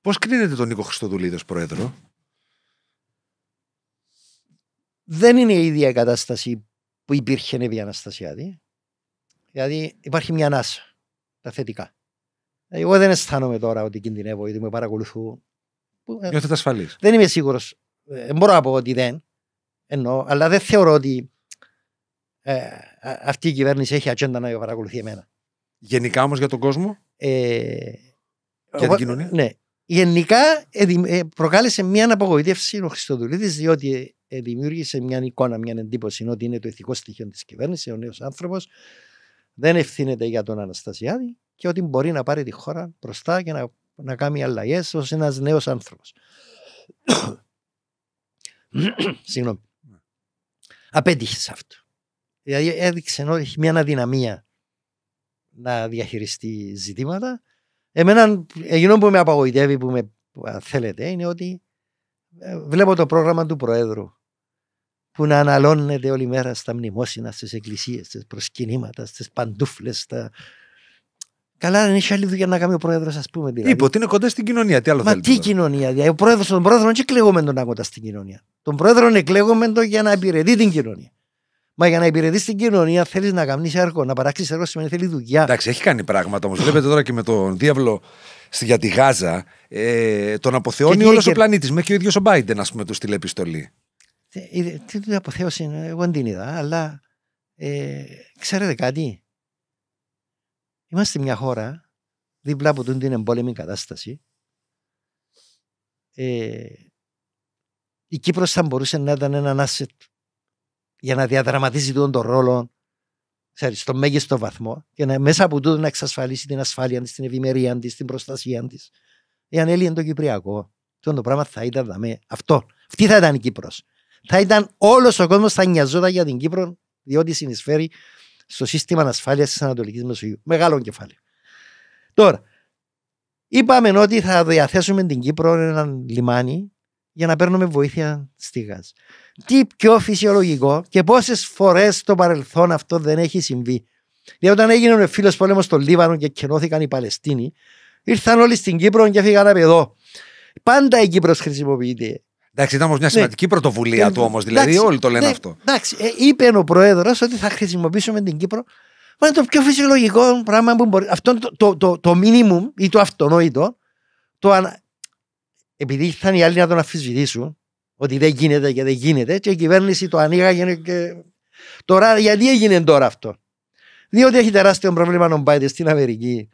Πώ κρίνετε τον Νίκο Χριστοδουλίδης ως πρόεδρο, Δεν είναι η ίδια η κατάσταση που υπήρχε η Αναστασιάδη. Δηλαδή υπάρχει μια ανάσα. Τα θετικά. Εγώ δεν αισθάνομαι τώρα ότι κινδυνεύω ότι με παρακολουθούν. Ε, Νιώθετε ασφαλή. Δεν είμαι σίγουρος. Ε, μπορώ να πω ότι δεν. Εννοώ, αλλά δεν θεωρώ ότι ε, αυτή η κυβέρνηση έχει ατζέντα να παρακολουθεί εμένα. Γενικά όμως για τον κόσμο. Ε, για την κοινωνία. Ναι. Γενικά προκάλεσε μια απογοήτευση ο Χριστοδουλίδης, διότι δημιούργησε μια εικόνα, μια εντύπωση ότι είναι το ηθικό στοιχείο της κυβέρνησης, ο νέος άνθρωπος. Δεν ευθύνεται για τον Αναστασιάδη και ότι μπορεί να πάρει τη χώρα μπροστά και να, να κάνει αλλαγές ως ένας νέος άνθρωπος. Συγγνώμη. Ναι. Απέτυχες αυτό. Δηλαδή έδειξε ότι έχει μια αδυναμία να διαχειριστεί ζητήματα. Εμένα, εκείνο που με απαγοητεύει, που με θέλετε, είναι ότι ε, βλέπω το πρόγραμμα του Προέδρου που να αναλώνεται όλη μέρα στα μνημόσυνα, στις εκκλησίες, στις προσκυνήματα, στις παντούφλες. στα Καλά, δεν έχει άλλη δουλειά να κάνει ο πρόεδρος, ας πούμε. Δηλαδή. Είπε ότι είναι κοντά στην κοινωνία. Τι άλλο Μα τι κοινωνία. Δηλαδή, ο πρόεδρος των πρόεδρων δεν εκλέγουμε τον κοντά στην κοινωνία. Τον πρόεδρο εκλέγουμε τον για να υπηρετεί την κοινωνία. Μα για να υπηρετείς την κοινωνία θέλεις να κάνεις έργο, να παράξεις έργο σημαίνει θέλεις δουλειά. Εντάξει, έχει κάνει πράγματα όμως. Βλέπετε τώρα και με τον Διάβλο για τη Γάζα. Ε, τον αποθεώνει όλο και... ο πλανήτης. Μέχρι και ο ίδιος ο Μπάιντεν, ας πούμε, του στείλει επιστολή. Ε, ε, τι, τι αποθέωση είναι, εγώ δεν την είδα, αλλά ε, ξέρετε κάτι. Είμαστε μια χώρα δίπλα από την εμπόλεμη κατάσταση. Ε, η Κύπρος θα μπορούσε να ήταν ένα asset για να διαδραματίζει τον, τον ρόλο στο μέγιστο βαθμό και να, μέσα από τούτο να εξασφαλίσει την ασφάλεια της, την ευημερία της, την προστασία της. Εάν έλειε το Κυπριακό, αυτό το πράγμα θα ήταν δαμέ. Αυτό. Αυτή θα ήταν η Κύπρος. Θα ήταν όλος ο κόσμος θα νοιαζόταν για την Κύπρο διότι συνεισφέρει στο σύστημα ασφάλεια της Ανατολικής Μεσογείου. Μεγάλο κεφάλαιο. Τώρα, είπαμε ότι θα διαθέσουμε την Κύπρο ένα λιμάνι για να παίρνουμε βοήθεια στη Γάζα. Τι πιο φυσιολογικό και πόσες φορές στο παρελθόν αυτό δεν έχει συμβεί. Διότι δηλαδή, όταν έγινε ο φίλο πόλεμος στο Λίβανο και κενώθηκαν οι Παλαιστίνοι, ήρθαν όλοι στην Κύπρο και έφυγαν από εδώ. Πάντα η Κύπρος χρησιμοποιείται Εντάξει, ήταν όμως μια ναι. σημαντική ναι. πρωτοβουλία ε, του όμως. Δηλαδή, εντάξει, όλοι το λένε ναι, αυτό. Εντάξει, ε, είπε ο πρόεδρος ότι θα χρησιμοποιήσουμε την Κύπρο. Μα είναι το πιο φυσιολογικό πράγμα που μπορεί. Αυτό είναι το, το, το, το minimum ή το αυτονόητο. Το ανα... Επειδή ήρθαν οι άλλοι να τον αφισβητήσουν, ότι δεν γίνεται και δεν γίνεται, και η κυβέρνηση το ανοίγαγε. Και... Τώρα, γιατί έγινε τώρα αυτό. Διότι έχει τεράστιο πρόβλημα να πάει στην Αμερική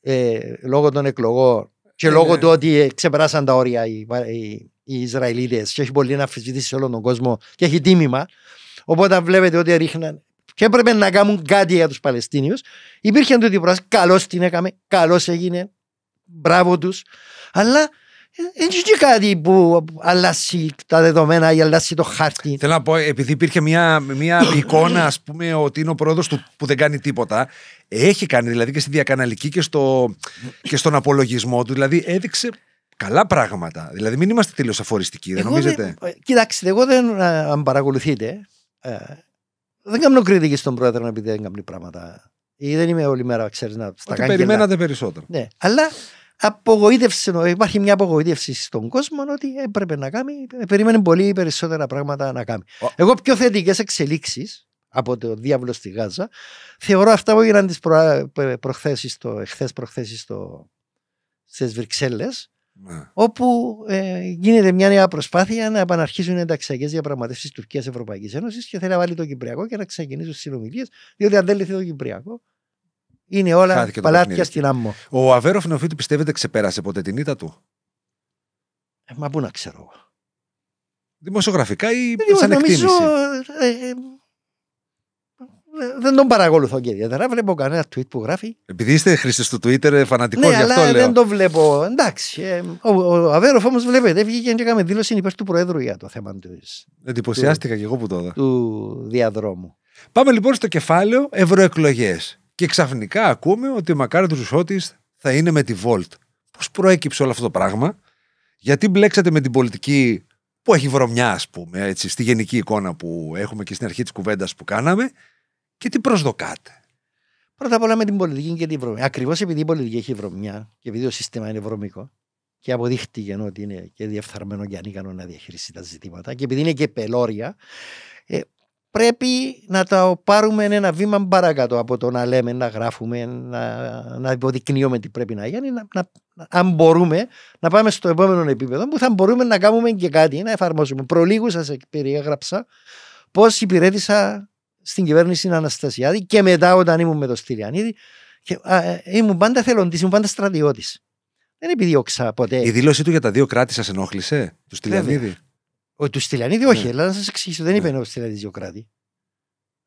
ε, λόγω των εκλογών και ε, λόγω ναι. του ότι ε, ξεπεράσαν τα όρια οι, οι, οι Ισραηλίδε και έχει πολύ να αφισβητήσει σε όλο τον κόσμο και έχει τίμημα. Οπότε βλέπετε ότι ρίχναν και έπρεπε να κάνουν κάτι για τους Παλαιστίνιους. Υπήρχε το πράσινη, καλώς την έκαμε, καλώς έγινε, μπράβο τους. Αλλά δεν ε, είχε κάτι που αλλάσει τα δεδομένα ή αλλάσει το χάρτη. Θέλω να πω, επειδή υπήρχε μια, μια εικόνα, ας πούμε, ότι είναι ο πρόεδρος του που δεν κάνει τίποτα. Έχει κάνει δηλαδή και στη διακαναλική και, στο, και στον απολογισμό του. Δηλαδή έδειξε καλά πράγματα. Δηλαδή, μην είμαστε τελείως αφοριστικοί, δεν νομίζετε. Ε, κοιτάξτε, εγώ δεν, ε, αν παρακολουθείτε, ε, δεν κάνω κριτική στον πρόεδρο επειδή δεν κάνει πράγματα. Ή δεν είμαι όλη μέρα, ξέρεις να τα κάνει. Περιμένατε περισσότερο. Ναι, αλλά απογοήτευση, υπάρχει μια απογοήτευση στον κόσμο ότι έπρεπε να κάνει, περίμενε πολύ περισσότερα πράγματα να κάνει. Εγώ πιο θετικές εξελίξεις από το διάβολο στη Γάζα θεωρώ αυτά που έγιναν τις προχθέσει, στις Βρυξέλλες ναι. Όπου ε, γίνεται μια νέα προσπάθεια να επαναρχίσουν οι ενταξιακές διαπραγματεύσεις Τουρκία-Ευρωπαϊκή Ένωσης και θέλει να βάλει το Κυπριακό και να ξεκινήσουν συνομιλίες, διότι αν δεν λυθεί το Κυπριακό, είναι όλα παλάτια στην άμμο. Ο Αβέροφ Νεοφίτη πιστεύετε ξεπέρασε ποτέ την ήττα του. Ε, μα πού να ξέρω Δημοσιογραφικά ή ε, σαν εκτίμηση. Νομίζω, ε, δεν τον παρακολουθώ και ιδιαίτερα. Βλέπω κανένα tweet που γράφει. Επειδή είστε χρήστη του Twitter, ε, φανατικό ναι, γι' αυτό αλλά λέω. Δεν το βλέπω. Εντάξει. Ε, ο, ο Αβέροφ όμως βλέπετε, βγήκε και έκανε δήλωση υπέρ του Προέδρου για το θέμα του. Εντυπωσιάστηκα και εγώ που το είδα. Του διαδρόμου. Πάμε λοιπόν στο κεφάλαιο ευρωεκλογές. Και ξαφνικά ακούμε ότι ο Μακάρι Ρουσότης θα είναι με τη Volt. Πώς προέκυψε όλο αυτό το πράγμα, γιατί μπλέξατε με την πολιτική που έχει βρωμιά, ας πούμε, έτσι, στη γενική εικόνα που έχουμε και στην αρχή της κουβέντας που κάναμε, και τι προσδοκάτε. Πρώτα απ' όλα με την πολιτική και την βρωμιά. Ακριβώς επειδή η πολιτική έχει βρωμιά και επειδή το σύστημα είναι βρωμικό και αποδείχτηκε ότι είναι και διεφθαρμένο και ανίκανο να διαχειριστεί τα ζητήματα και επειδή είναι και πελώρια, ε, πρέπει να τα πάρουμε ένα βήμα παρακάτω από το να λέμε, να γράφουμε, να, να υποδεικνύουμε τι πρέπει να γίνει. Να, να, αν μπορούμε να πάμε στο επόμενο επίπεδο που θα μπορούμε να κάνουμε και κάτι, να εφαρμόσουμε. Προλίγου σας περιέγραψα πώς υπηρέτησα στην κυβέρνηση Αναστασιάδη και μετά όταν ήμουν με τον Στυλιανίδη και, α, ε, ήμουν πάντα θελοντής, ήμουν πάντα στρατιώτης. Δεν επιδιώξα ποτέ. Η δήλωσή του για τα δύο κράτη σας ενόχλησε, του Στυλιανίδη. Ο, του Στυλιανίδη όχι, ναι. να σας εξηγήσω, δεν ναι. είπε ο Στυλιανίδης δύο κράτη.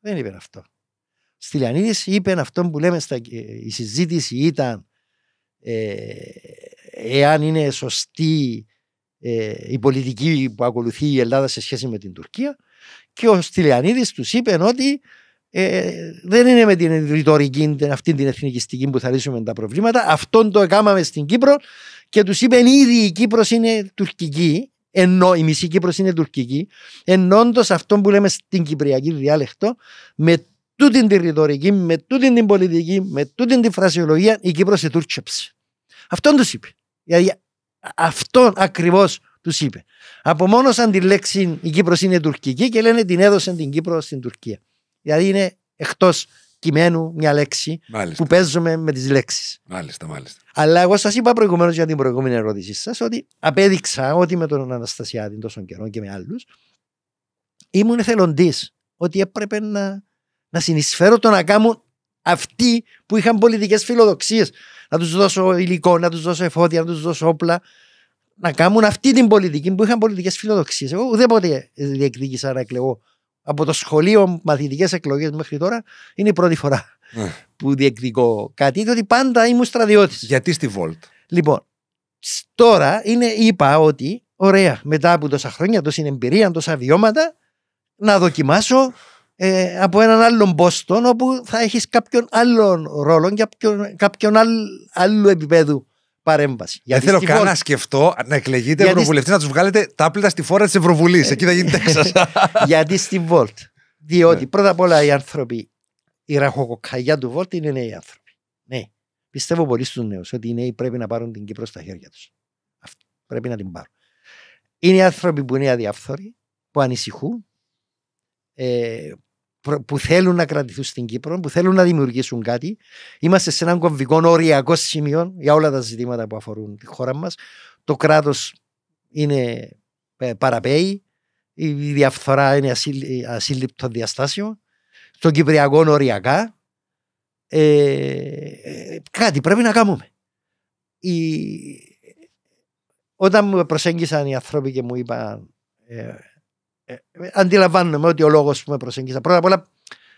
Δεν είπε αυτό. Στυλιανίδης είπε αυτό που λέμε στα, ε, η συζήτηση ήταν ε, εάν είναι σωστή ε, η πολιτική που ακολουθεί η Ελλάδα σε σχέση με την Τουρκία και ο Στυλιανίδης τους είπε ότι ε, δεν είναι με την ρητορική, αυτή την εθνικιστική που θα λύσουμε τα προβλήματα. Αυτόν το έκαναμε στην Κύπρο και τους είπε ήδη η Κύπρος είναι τουρκική, ενώ η μισή Κύπρος είναι τουρκική, ενώντας αυτό που λέμε στην κυπριακή διάλεκτο με τούτη την ρητορική, με τούτη την πολιτική, με τούτη την φρασιολογία, η Κύπρος σε Αυτό Αυτόν τους είπε. Γιατί αυτό ακριβώς... Τους είπε. Απομόνωσαν τη λέξη η Κύπρος είναι τουρκική και λένε την έδωσαν την Κύπρο στην Τουρκία. Δηλαδή είναι εκτός κειμένου μια λέξη που παίζουμε με τις λέξεις. Μάλιστα, μάλιστα. Αλλά εγώ σας είπα προηγουμένως για την προηγούμενη ερώτησή σας ότι απέδειξα ότι με τον Αναστασιάδη τόσο καιρό και με άλλους ήμουν εθελοντής. Ότι έπρεπε να, να συνεισφέρω το να κάνουν αυτοί που είχαν πολιτικές φιλοδοξίες. Να τους δώσω υλικό, να τους δώσω εφόδια, να τους δώσω όπλα να κάνουν αυτή την πολιτική που είχαν πολιτικές φιλοδοξίες. Εγώ ουδέποτε διεκδίκησα να εκλεγώ. Από το σχολείο, μαθητικές εκλογές μέχρι τώρα, είναι η πρώτη φορά ναι. που διεκδικώ κάτι, διότι πάντα ήμουν στρατιώτης. Γιατί στη Βολτ. Λοιπόν, τώρα είναι, είπα ότι, ωραία, μετά από τόσα χρόνια, τόση εμπειρία, τόσα βιώματα, να δοκιμάσω ε, από έναν άλλον πόστο όπου θα έχεις κάποιον άλλον ρόλο και κάποιον, κάποιον άλλου επίπεδου παρέμβαση. Δεν θέλω καν να σκεφτώ να εκλεγείτε ευρωβουλευτή να τους βγάλετε τάπλετα στη φόρα της Ευρωβουλής. Εκεί θα γίνει τέξα. Ε, γιατί στη Βολτ. Διότι ναι. πρώτα απ' όλα οι άνθρωποι, η ραχοκοκαλιά του Βολτ είναι νέοι άνθρωποι. Ναι. Πιστεύω πολύ στους νέους ότι οι νέοι πρέπει να πάρουν την Κύπρο στα χέρια τους. Πρέπει να την πάρουν. Είναι οι άνθρωποι που είναι αδιαφθόροι, που ανησυχούν, ε, που θέλουν να κρατηθούν στην Κύπρο, που θέλουν να δημιουργήσουν κάτι. Είμαστε σε έναν κομβικό οριακό σημείο για όλα τα ζητήματα που αφορούν τη χώρα μας. Το κράτος είναι ε, παραπέει, η διαφθορά είναι ασύλληπτο διαστάσιο, στον Κυπριακό οριακά. Ε, ε, κάτι πρέπει να κάνουμε. Όταν μου προσέγγισαν οι άνθρωποι και μου είπαν ε, ε, ε, αντιλαμβάνομαι ότι ο λόγος που με προσέγγισα. Πρώτα απ' όλα.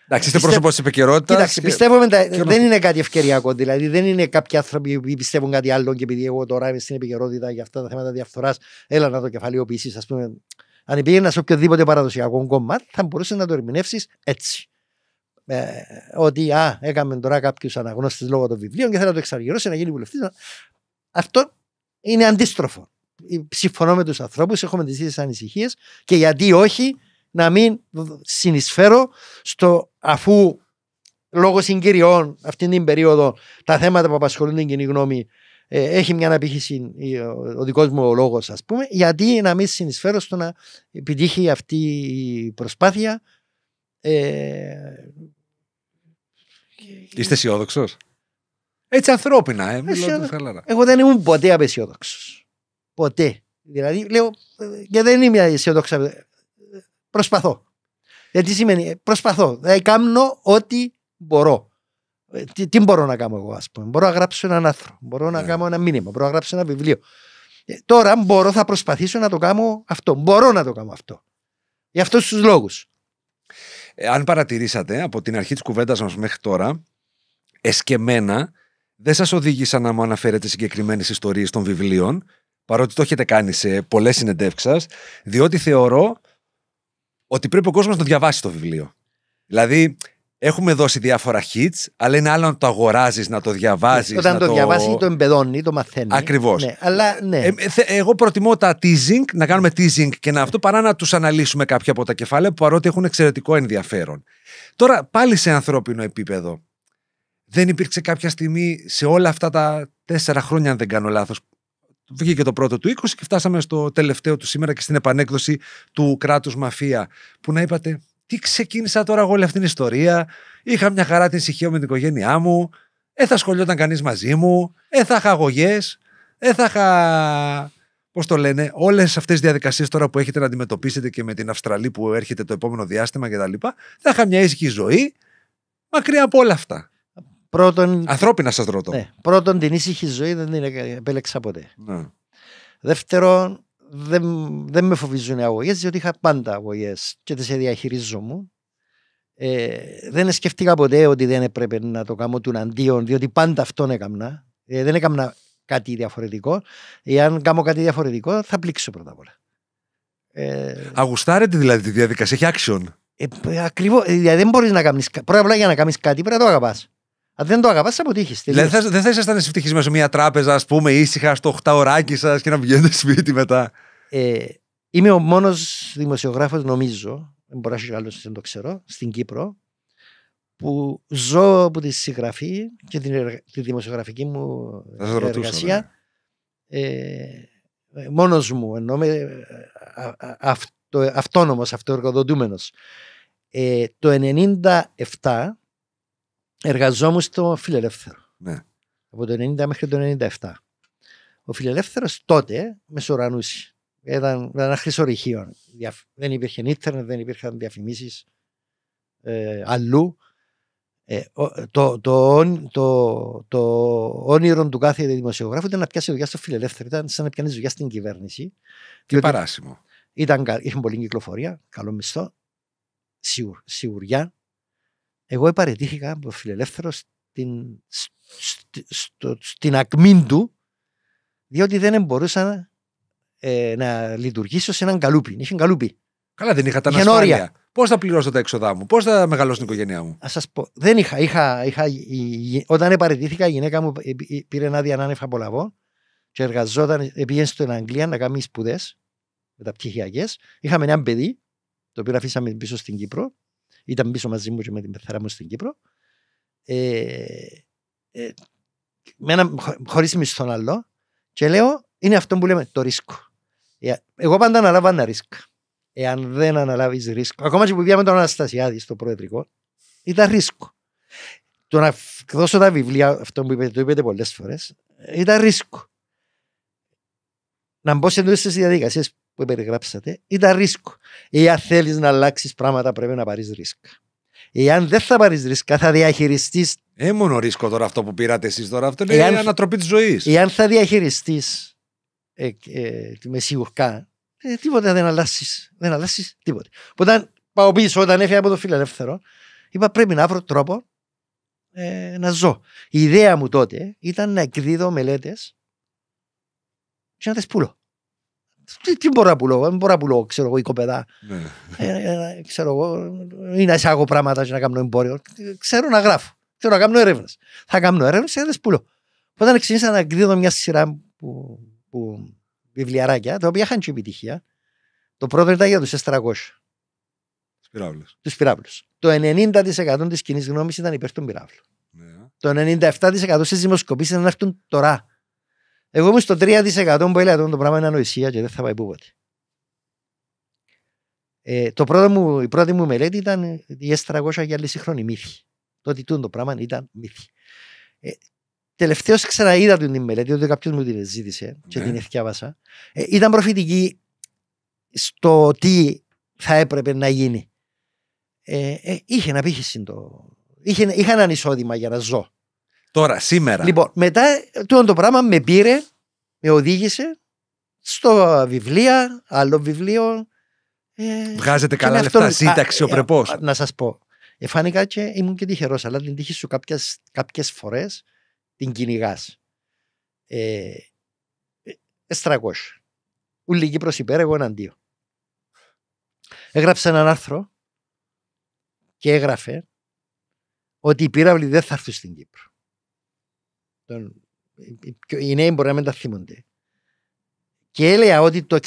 Εντάξει, είστε πρόσωπος της επικαιρότητας. Εντάξει, πιστεύω ότι και... δεν είναι κάτι ευκαιριακό. Δηλαδή, δεν είναι κάποιοι άνθρωποι που πιστεύουν κάτι άλλο και επειδή εγώ τώρα είμαι στην επικαιρότητα για αυτά τα θέματα διαφθοράς, έλα να το κεφαλαιοποιήσεις, ας πούμε. Αν υπήρχε ένας οποιοδήποτε παραδοσιακό κομμάτι, θα μπορούσε να το ερμηνεύσεις έτσι. Ε, ότι α, έκαμε τώρα κάποιους αναγνώστες λόγω των βιβλίων και θέλω να το εξαργυρώσει να γίνει βουλευτής. Αυτό είναι αντίστροφο συμφωνώ με τους ανθρώπους, έχουμε τις ίδιες ανησυχίες και γιατί όχι να μην συνεισφέρω στο αφού λόγω συγκυριών αυτήν την περίοδο τα θέματα που απασχολούν την κοινή γνώμη ε, έχει μια αναπήχηση ο δικός μου λόγος, ας πούμε, γιατί να μην συνεισφέρω στο να επιτύχει αυτή η προσπάθεια. Ε... Είστε αισιόδοξος. Έτσι ανθρώπινα, ε, Εγώ δεν ήμουν ποτέ απεσιόδοξος ποτέ. Δηλαδή, λέω, και ε, δεν είμαι αισιοδόξα. Ε, προσπαθώ. Γιατί ε, σημαίνει, προσπαθώ. Δηλαδή, κάνω ό,τι μπορώ. Τι, τι, μπορώ να κάνω εγώ, ας πούμε. Μπορώ να γράψω έναν άνθρωπο. Μπορώ να yeah. Ναι. κάνω ένα μήνυμα. Μπορώ να γράψω ένα βιβλίο. τώρα μπορώ, θα προσπαθήσω να το κάνω αυτό. Μπορώ να το κάνω αυτό. Για αυτούς τους λόγους. αν παρατηρήσατε από την αρχή της κουβέντας μας μέχρι τώρα, εσκεμένα δεν σας οδήγησα να μου αναφέρετε συγκεκριμένες ιστορίες των βιβλίων παρότι το έχετε κάνει σε πολλές συνεντεύξεις σα, διότι θεωρώ ότι πρέπει ο κόσμος να το διαβάσει το βιβλίο. Δηλαδή, έχουμε δώσει διάφορα hits, αλλά είναι άλλο να το αγοράζεις, να το διαβάζεις. Όταν να το, το διαβάσεις, το εμπεδώνει, το μαθαίνεις. Ακριβώς. Ναι, ναι. Ε, εγώ προτιμώ τα teasing, να κάνουμε teasing και να αυτό παρά να τους αναλύσουμε κάποια από τα κεφάλαια παρότι έχουν εξαιρετικό ενδιαφέρον. Τώρα, πάλι σε ανθρώπινο επίπεδο. Δεν υπήρξε κάποια στιγμή σε όλα αυτά τα τέσσερα χρόνια, αν δεν κάνω λάθος, βγήκε το πρώτο του 20 και φτάσαμε στο τελευταίο του σήμερα και στην επανέκδοση του κράτους μαφία που να είπατε τι ξεκίνησα τώρα εγώ όλη αυτή την ιστορία είχα μια χαρά την ησυχία με την οικογένειά μου ε θα σχολιόταν κανείς μαζί μου ε θα είχα αγωγές. ε θα είχα Πώς το λένε, όλες αυτές τις διαδικασίες τώρα που έχετε να αντιμετωπίσετε και με την Αυστραλία που έρχεται το επόμενο διάστημα κτλ. Θα είχα μια ήσυχη ζωή μακριά από όλα αυτά. Πρώτον, Ανθρώπινα σας ρωτώ. Ναι, πρώτον, την ήσυχη ζωή δεν την επέλεξα ποτέ. Ναι. Δεύτερον, δεν, δεν με φοβίζουν οι αγωγές, διότι είχα πάντα αγωγές και τις διαχειρίζομαι. Ε, δεν σκέφτηκα ποτέ ότι δεν έπρεπε να το κάνω του αντίον, διότι πάντα αυτόν έκανα. Ε, δεν έκανα κάτι διαφορετικό. Εάν κάνω κάτι διαφορετικό, θα πλήξω πρώτα απ' όλα. Ε, Αγουστάρετε δηλαδή τη διαδικασία, έχει άξιον Ε, Ακριβώς. Δηλαδή δεν μπορείς να κάνεις. Πρώτα απ' όλα για να κάνεις κάτι πρέπει να το αγαπάς. Αν δεν το αγαπάς, αποτύχεις. Δηλαδή, δεν θα ήσασταν ευτυχισμένο σε μια τράπεζα, ας πούμε, ήσυχα στο 8 ωράκι σας και να πηγαίνετε σπίτι μετά. Ε, είμαι ο μόνος δημοσιογράφος, νομίζω, δεν μπορεί να έχει άλλος, δεν το ξέρω, στην Κύπρο, που ζω από τη συγγραφή και την, τη δημοσιογραφική μου εργασία. Ναι. Ε, μόνος μου, ενώ είμαι αυτο, αυτόνομος, αυτοεργοδοτούμενος. Ε, το 1997 εργαζόμουν στο Φιλελεύθερο. Ναι. Από το 90 μέχρι το 97. Ο φιλελεύθερος τότε μεσορανούσε. Ήταν, ήταν ένα χρυσορυχείο. Δεν υπήρχε ίντερνετ, δεν υπήρχαν διαφημίσεις ε, αλλού. Ε, το, το, το, το, όνειρο του κάθε δημοσιογράφου ήταν να πιάσει δουλειά στο φιλελεύθερο. Ήταν σαν να πιάνεις δουλειά στην κυβέρνηση. Τι παράσιμο. Ήταν, είχε πολλή κυκλοφορία, καλό μισθό, σιγουριά. Εγώ επαρετήθηκα από φιλελεύθερος στην, στο, στην ακμή του, διότι δεν μπορούσα ε, να λειτουργήσω σε έναν καλούπι. Είχε καλούπι. Καλά, δεν είχα τα ανασφάλεια. Πώς θα πληρώσω τα έξοδά μου, πώς θα μεγαλώσω την οικογένειά μου. Α σας πω, δεν είχα. είχα, είχα η, όταν επαρετήθηκα, η γυναίκα μου ε, πήρε ένα από λαβό και εργαζόταν, πήγε στην Αγγλία να κάνει σπουδές μεταπτυχιακές. Είχαμε ένα παιδί, το οποίο αφήσαμε πίσω στην Κύπρο ήταν πίσω μαζί μου και με την πεθαρά μου στην Κύπρο. Ε, ε, με ένα, χωρίς μισθό άλλο και λέω είναι αυτό που λέμε το ρίσκο. Ε, εγώ πάντα αναλάβω ένα ρίσκο. Εάν δεν αναλάβεις ρίσκο, ακόμα και που πήγαμε τον Αναστασιάδη στο προεδρικό, ήταν ρίσκο. Το να δώσω τα βιβλία, αυτό που είπετε το είπατε πολλές φορές, ήταν ρίσκο. Να μπω σε αυτέ τις διαδικασίες που περιγράψατε ήταν ρίσκο. Εάν θέλεις να αλλάξεις πράγματα, πρέπει να πάρεις ρίσκα. Εάν δεν θα πάρεις ρίσκα, θα διαχειριστείς. Ε, μόνο ρίσκο τώρα αυτό που πήρατε εσείς τώρα. Αυτό είναι εάν... η ανατροπή της ζωής. Εάν θα διαχειριστείς ε, ε, με σιγουρκά, ε, τίποτα δεν αλλάσεις. Δεν αλλάσεις τίποτα. Όταν πάω πίσω, όταν έφυγα από το φιλελεύθερο, είπα πρέπει να βρω τρόπο ε, να ζω. Η ιδέα μου τότε ήταν να εκδίδω μελέτες και να τις πουλώ τι, τι μπορώ να πουλώ, δεν μπορώ να πουλώ, ξέρω εγώ, η κοπεδά. Ναι. Ε, ε, ξέρω εγώ, ή να εισάγω πράγματα και να κάνω εμπόριο. Ξέρω να γράφω, ξέρω να κάνω έρευνες. Θα κάνω έρευνες και δεν πουλώ. Όταν ξεκίνησα να εκδίδω μια σειρά που, που, βιβλιαράκια, τα οποία είχαν και επιτυχία, το πρώτο ήταν για τους 400. Τους πυράβλους. Το 90% της κοινής γνώμης ήταν υπέρ των πυράβλων. Ναι. Το 97% στι ήταν να έρθουν τώρα. Εγώ ήμουν στο 3% που έλεγα το πράγμα είναι ανοησία και δεν θα πάει πούποτε. Ε, η πρώτη μου μελέτη ήταν η s για χρόνια μύθη. Το ότι το πράγμα ήταν μύθι. Ε, Τελευταίω ξαναείδα την μελέτη, ότι κάποιος μου την ζήτησε και την ναι. εθιάβασα. Ε, ήταν προφητική στο τι θα έπρεπε να γίνει. Ε, ε είχε να πήχε το. Είχε, είχα ένα εισόδημα για να ζω. Τώρα, σήμερα. Λοιπόν, μετά το πράγμα με πήρε, με οδήγησε στο βιβλία, άλλο βιβλίο. Ε, Βγάζετε καλά λεφτά, αυτόν... ο ε, Να σας πω. Εφάνηκα και ήμουν και τυχερός, αλλά την τύχη σου κάποιες φορές την κυνηγάς. Ε, Εστραγός. Ουλική προ υπέρ, εγώ εναντίον. Έγραψε έναν άρθρο και έγραφε ότι οι πύραυλοι δεν θα έρθουν στην Κύπρο οι νέοι μπορεί να μην τα θυμούνται. Και έλεγα ότι το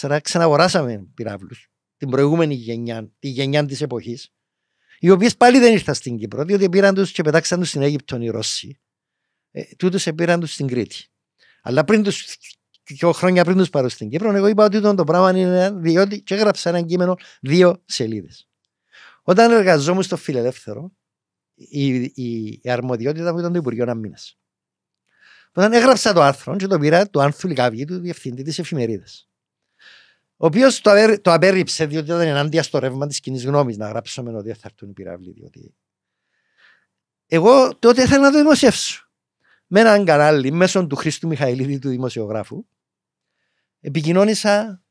1964 ξαναγοράσαμε πυράβλους την προηγούμενη γενιά, τη γενιά της εποχής, οι οποίες πάλι δεν ήρθαν στην Κύπρο, διότι πήραν τους και πετάξαν τους στην Αίγυπτο οι Ρώσοι. Ε, Τούτους πήραν τους στην Κρήτη. Αλλά πριν τους, και χρόνια πριν τους πάρω στην Κύπρο, εγώ είπα ότι το πράγμα είναι διότι και έγραψα ένα κείμενο δύο σελίδες. Όταν εργαζόμουν στο Φιλελεύθερο, η, η, αρμοδιότητα μου ήταν το Υπουργείο Αμήνα. Όταν έγραψα το άρθρο και το πήρα του Άνθου Λικάβη, του διευθυντή της εφημερίδας. Ο οποίος το, απέρ, το απέρριψε διότι ήταν ενάντια στο ρεύμα της κοινής γνώμης να γράψουμε ότι θα έρθουν οι πυράβλοι. Διότι... Εγώ τότε ήθελα να το δημοσιεύσω. Με έναν κανάλι μέσω του Χρήστου Μιχαηλίδη, του δημοσιογράφου, επικοινώνησα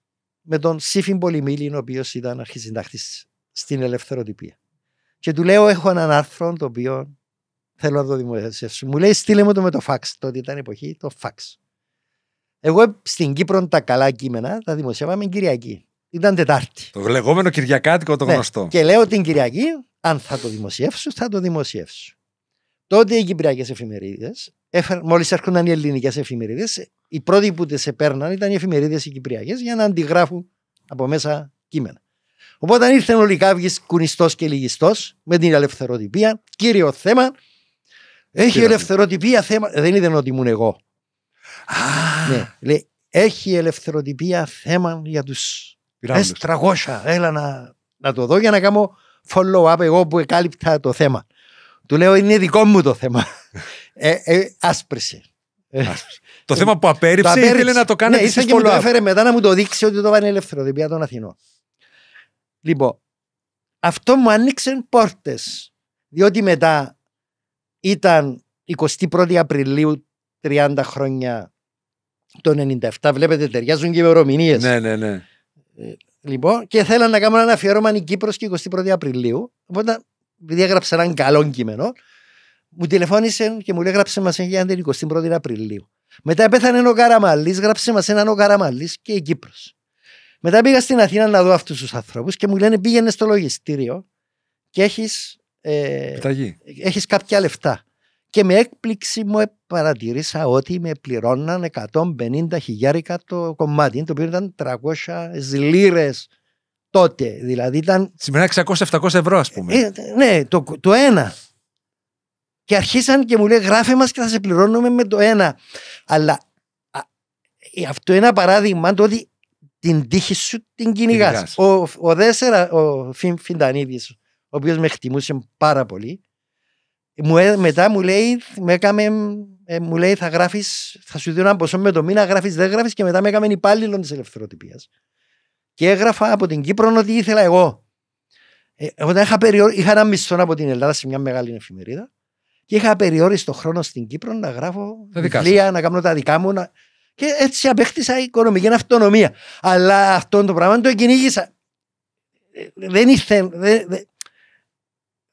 με τον Σίφιν Πολυμίλη, ο οποίος ήταν αρχισυντάκτης στην Ελευθεροτυπία. Και του λέω: Έχω έναν άρθρο το οποίο Θέλω να το δημοσιεύσω. Μου λέει, στείλε μου το με το φαξ. Τότε ήταν εποχή το φαξ. Εγώ στην Κύπρο τα καλά κείμενα τα δημοσιεύαμε Κυριακή. Ήταν Τετάρτη. Το λεγόμενο Κυριακάτικο το ναι. γνωστό. Και λέω την Κυριακή, αν θα το δημοσιεύσω, θα το δημοσιεύσω. Τότε οι Κυπριακές εφημερίδες, μόλις έρχονταν οι ελληνικές εφημερίδες, οι πρώτοι που τις επέρναν ήταν οι εφημερίδες οι Κυπριακές για να αντιγράφουν από μέσα κείμενα. Οπότε ήρθε ο Λικάβγης κουνιστός και λυγιστός, με την ελευθεροτυπία, κύριο θέμα, έχει ελευθεροτυπία θέμα. Δεν είδε ότι ήμουν εγώ. Ναι, λέει, έχει ελευθεροτυπία θέμα για τους. Έστραγόσα. Έλα να, να το δω για να κάνω follow-up εγώ που εκάλυπτα το θέμα. Του λέω είναι δικό μου το θέμα. ε, ε άσπρισε. Ε, το θέμα που απέρριψε, απέρριψε ήθελε να το κάνει ναι, και μου το έφερε μετά να μου το δείξει ότι το βάνε ελευθεροτυπία των Αθηνών. Λοιπόν, αυτό μου άνοιξε πόρτες. Διότι μετά ήταν Απριλίου 30 χρόνια το 97. Βλέπετε, ταιριάζουν και οι ημερομηνίες. Ναι, ναι, ναι. Ε, λοιπόν, και θέλαν να κάνουν ένα αφιέρωμα η Κύπρος και 21 Απριλίου. Οπότε, επειδή έγραψε έναν καλό κείμενο, μου τηλεφώνησε και μου λέει: Γράψε μας για την 21η Απριλίου. Μετά πέθανε ο Καραμαλής, γράψε μας έναν ο Καραμαλής και η Κύπρος. Μετά πήγα στην Αθήνα να δω αυτούς τους ανθρώπους και μου λένε: Πήγαινε στο λογιστήριο και έχεις ε, έχεις κάποια λεφτά. Και με έκπληξη μου παρατηρήσα ότι με πληρώναν 150 χιλιάρικα το κομμάτι, το οποίο ήταν 300 λίρες τότε. Δηλαδή Σημερινά 600-700 ευρώ ας πούμε. Ε, ναι, το, ένα. Και αρχίσαν και μου λέει γράφε μας και θα σε πληρώνουμε με το ένα. Αλλά ε, αυτό είναι ένα παράδειγμα το ότι την τύχη σου την κυνηγάς. Ο, ο ο Φιντανίδης, ο οποίος με χτιμούσε πάρα πολύ. Μου, ε, μετά μου λέει, με έκαμε, ε, μου λέει θα θα σου δίνω ένα ποσό με το μήνα, γράφεις, δεν γράφεις και μετά με έκαμε υπάλληλον της ελευθερωτυπία. Και έγραφα από την Κύπρο ότι ήθελα εγώ. Ε, όταν είχα, είχα ένα μισθό από την Ελλάδα σε μια μεγάλη εφημερίδα και είχα περιόριστο χρόνο στην Κύπρο να γράφω βιβλία, να κάνω τα δικά μου. Να... Και έτσι απέκτησα οικονομική αυτονομία. Αλλά αυτό το πράγμα το κυνήγησα. Ε, δεν, ήρθε... δεν,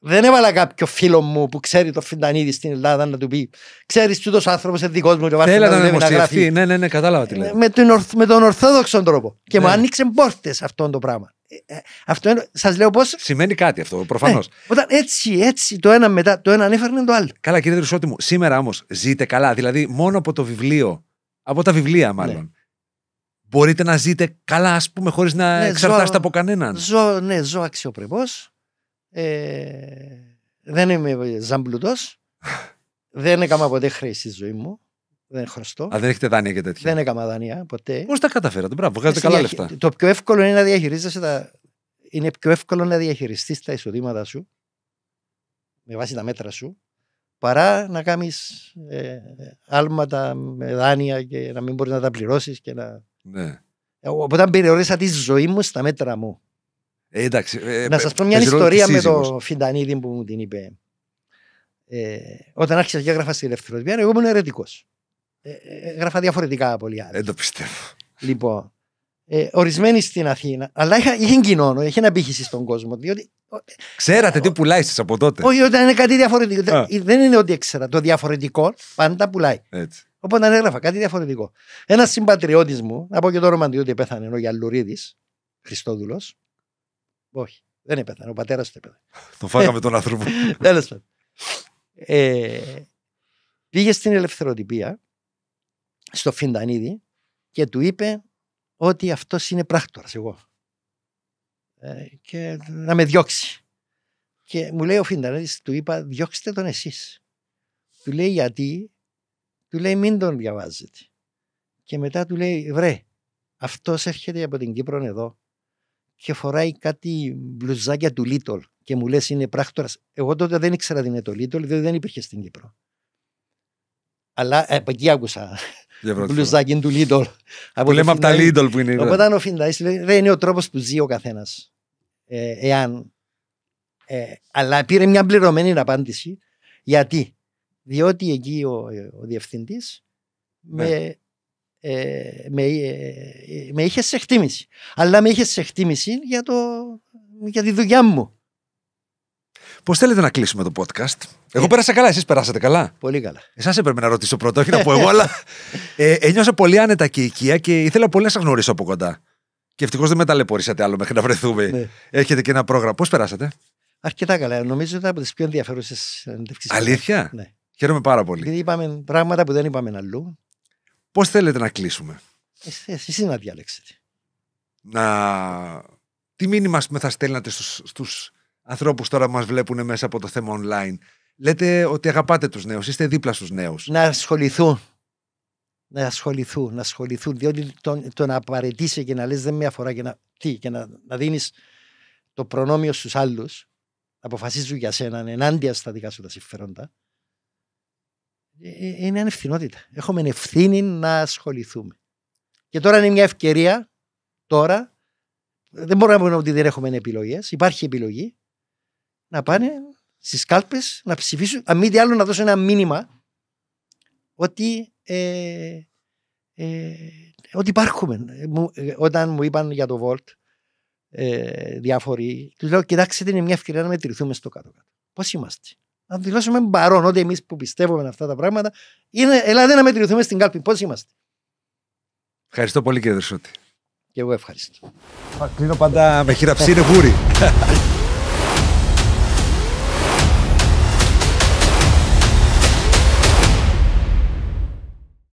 δεν έβαλα κάποιο φίλο μου που ξέρει το Φιντανίδη στην Ελλάδα να του πει Ξέρεις τούτος άνθρωπος είναι δικός μου και να δουλεύει Ναι, ναι, ναι, κατάλαβα τι ε, λέει. Με τον, ορθ, με τον ορθόδοξο τρόπο. Και ναι. μου άνοιξε πόρτες αυτό το πράγμα. Ε, ε, αυτό σας λέω πώς. Σημαίνει κάτι αυτό, προφανώς. Ναι. Όταν έτσι, έτσι, το ένα μετά, το ένα ανέφερνε το άλλο. Καλά, κύριε Δρυσότη μου, σήμερα όμως ζείτε καλά. Δηλαδή, μόνο από το βιβλίο, από τα βιβλία μάλλον. Ναι. Μπορείτε να ζείτε καλά, ας πούμε, χωρίς να ναι, από κανέναν. Ζω, ναι, ζω αξιοπρεπώς. Ε, δεν είμαι ζαμπλουτό. δεν έκανα ποτέ χρέη στη ζωή μου. Δεν χρωστώ. Α, δεν έχετε δάνεια και τέτοια. Δεν έκανα δάνεια ποτέ. Πώς τα καταφέρατε, μπράβο, βγάζετε καλά λεφτά. Το πιο εύκολο είναι να διαχειρίζεσαι τα... Είναι πιο εύκολο να διαχειριστείς τα εισοδήματά σου με βάση τα μέτρα σου παρά να κάνεις ε, άλματα με δάνεια και να μην μπορείς να τα πληρώσεις να. Ναι. Οπότε ε, περιορίσα τη ζωή μου στα μέτρα μου. Ε, εντάξει, ε, να σας πω μια ιστορία με το Φιντανίδη που μου την είπε. Ε, όταν άρχισα και έγραφα στην ελευθερωτική εγώ ήμουν ερετικός. Ε, έγραφα διαφορετικά από όλοι Δεν το πιστεύω. Λοιπόν, ε, ορισμένοι στην Αθήνα, αλλά είχε, είχε κοινό, είχε ένα στον κόσμο. Διότι, Ξέρατε τι πουλάει σας από τότε. Όχι, όταν είναι κάτι διαφορετικό. Δεν είναι ότι έξερα. Το διαφορετικό πάντα πουλάει. Έτσι. Οπότε έγραφα κάτι διαφορετικό. Ένας συμπατριώτης μου, από και το ρομαντιό ότι πέθανε, ο Γιαλουρίδης, Χριστόδουλος, όχι. Δεν έπεθανε. Ο πατέρας του έπεθανε. τον φάγαμε ε, τον άνθρωπο. Τέλος πάντων. Ε, πήγε στην ελευθεροτυπία στο Φιντανίδη και του είπε ότι αυτός είναι πράκτορας εγώ. Ε, και να με διώξει. Και μου λέει ο Φιντανίδης, του είπα, διώξτε τον εσείς. Του λέει γιατί, του λέει μην τον διαβάζετε. Και μετά του λέει, βρε, αυτός έρχεται από την Κύπρο εδώ και φοράει κάτι μπλουζάκια του Λίτολ και μου λες είναι πράκτορας. Εγώ τότε δεν ήξερα τι είναι το Λίτολ, διότι δεν υπήρχε στην Κύπρο. Αλλά ε, από εκεί άκουσα μπλουζάκι του Λίτολ. Που λέμε από τα Λίτολ που είναι. Οπότε ναι. ο Φιντάης λέει δεν είναι ο τρόπος που ζει ο καθένας. Ε, εάν. Ε, αλλά πήρε μια πληρωμένη απάντηση. Γιατί. Διότι εκεί ο, ο διευθυντής με ναι. Ε, με, ε, με είχες σε εκτίμηση. Αλλά με είχες σε εκτίμηση για, το, για τη δουλειά μου. Πώς θέλετε να κλείσουμε το podcast. Ε. Εγώ πέρασα καλά, εσείς περάσατε καλά. Πολύ καλά. Εσάς έπρεπε να ρωτήσω πρώτα, όχι να πω εγώ, αλλά ε, ένιωσα πολύ άνετα και οικία και ήθελα πολύ να σας γνωρίσω από κοντά. Και ευτυχώς δεν με ταλαιπωρήσατε άλλο μέχρι να βρεθούμε. Ναι. Έχετε και ένα πρόγραμμα. Πώς περάσατε. Αρκετά καλά. Νομίζω ήταν από τις πιο ενδιαφέρουσες συνέντευξει. Αλήθεια. Ναι. Χαίρομαι πάρα πολύ. Γιατί είπαμε πράγματα που δεν είπαμε αλλού. Πώς θέλετε να κλείσουμε, ε, Εσύ να διάλεξετε. Να... Τι μήνυμα θα στέλνατε στους στους ανθρώπους τώρα που μας βλέπουν μέσα από το θέμα online. Λέτε ότι αγαπάτε τους νέους, είστε δίπλα στους νέους. Να ασχοληθούν. Να ασχοληθούν, να ασχοληθούν. Διότι το, να απαραίτησε και να λες δεν με αφορά και να, τι, και να, να δίνεις το προνόμιο στους άλλους, να αποφασίζουν για σένα ενάντια στα δικά σου τα συμφέροντα, ε, ε, είναι ανευθυνότητα. Έχουμε ευθύνη να ασχοληθούμε. Και τώρα είναι μια ευκαιρία, τώρα, δεν μπορούμε να πούμε ότι δεν έχουμε επιλογές. Υπάρχει επιλογή να πάνε στις κάλπες να ψηφίσουν. Αν μη τι άλλο, να δώσουν ένα μήνυμα ότι, ε, ε, ότι υπάρχουμε. Ε, όταν μου είπαν για το Volt ε, διάφοροι, τους λέω: Κοιτάξτε, είναι μια ευκαιρία να μετρηθούμε στο κάτω-κάτω. Πώς είμαστε να δηλώσουμε παρόν ότι εμείς που πιστεύουμε αυτά τα πράγματα. Είναι, ελάτε να μετριωθούμε στην κάλπη. Πώς είμαστε. Ευχαριστώ πολύ κύριε Δερσότη. Και εγώ ευχαριστώ. Κλείνω πάντα με χειραψή, είναι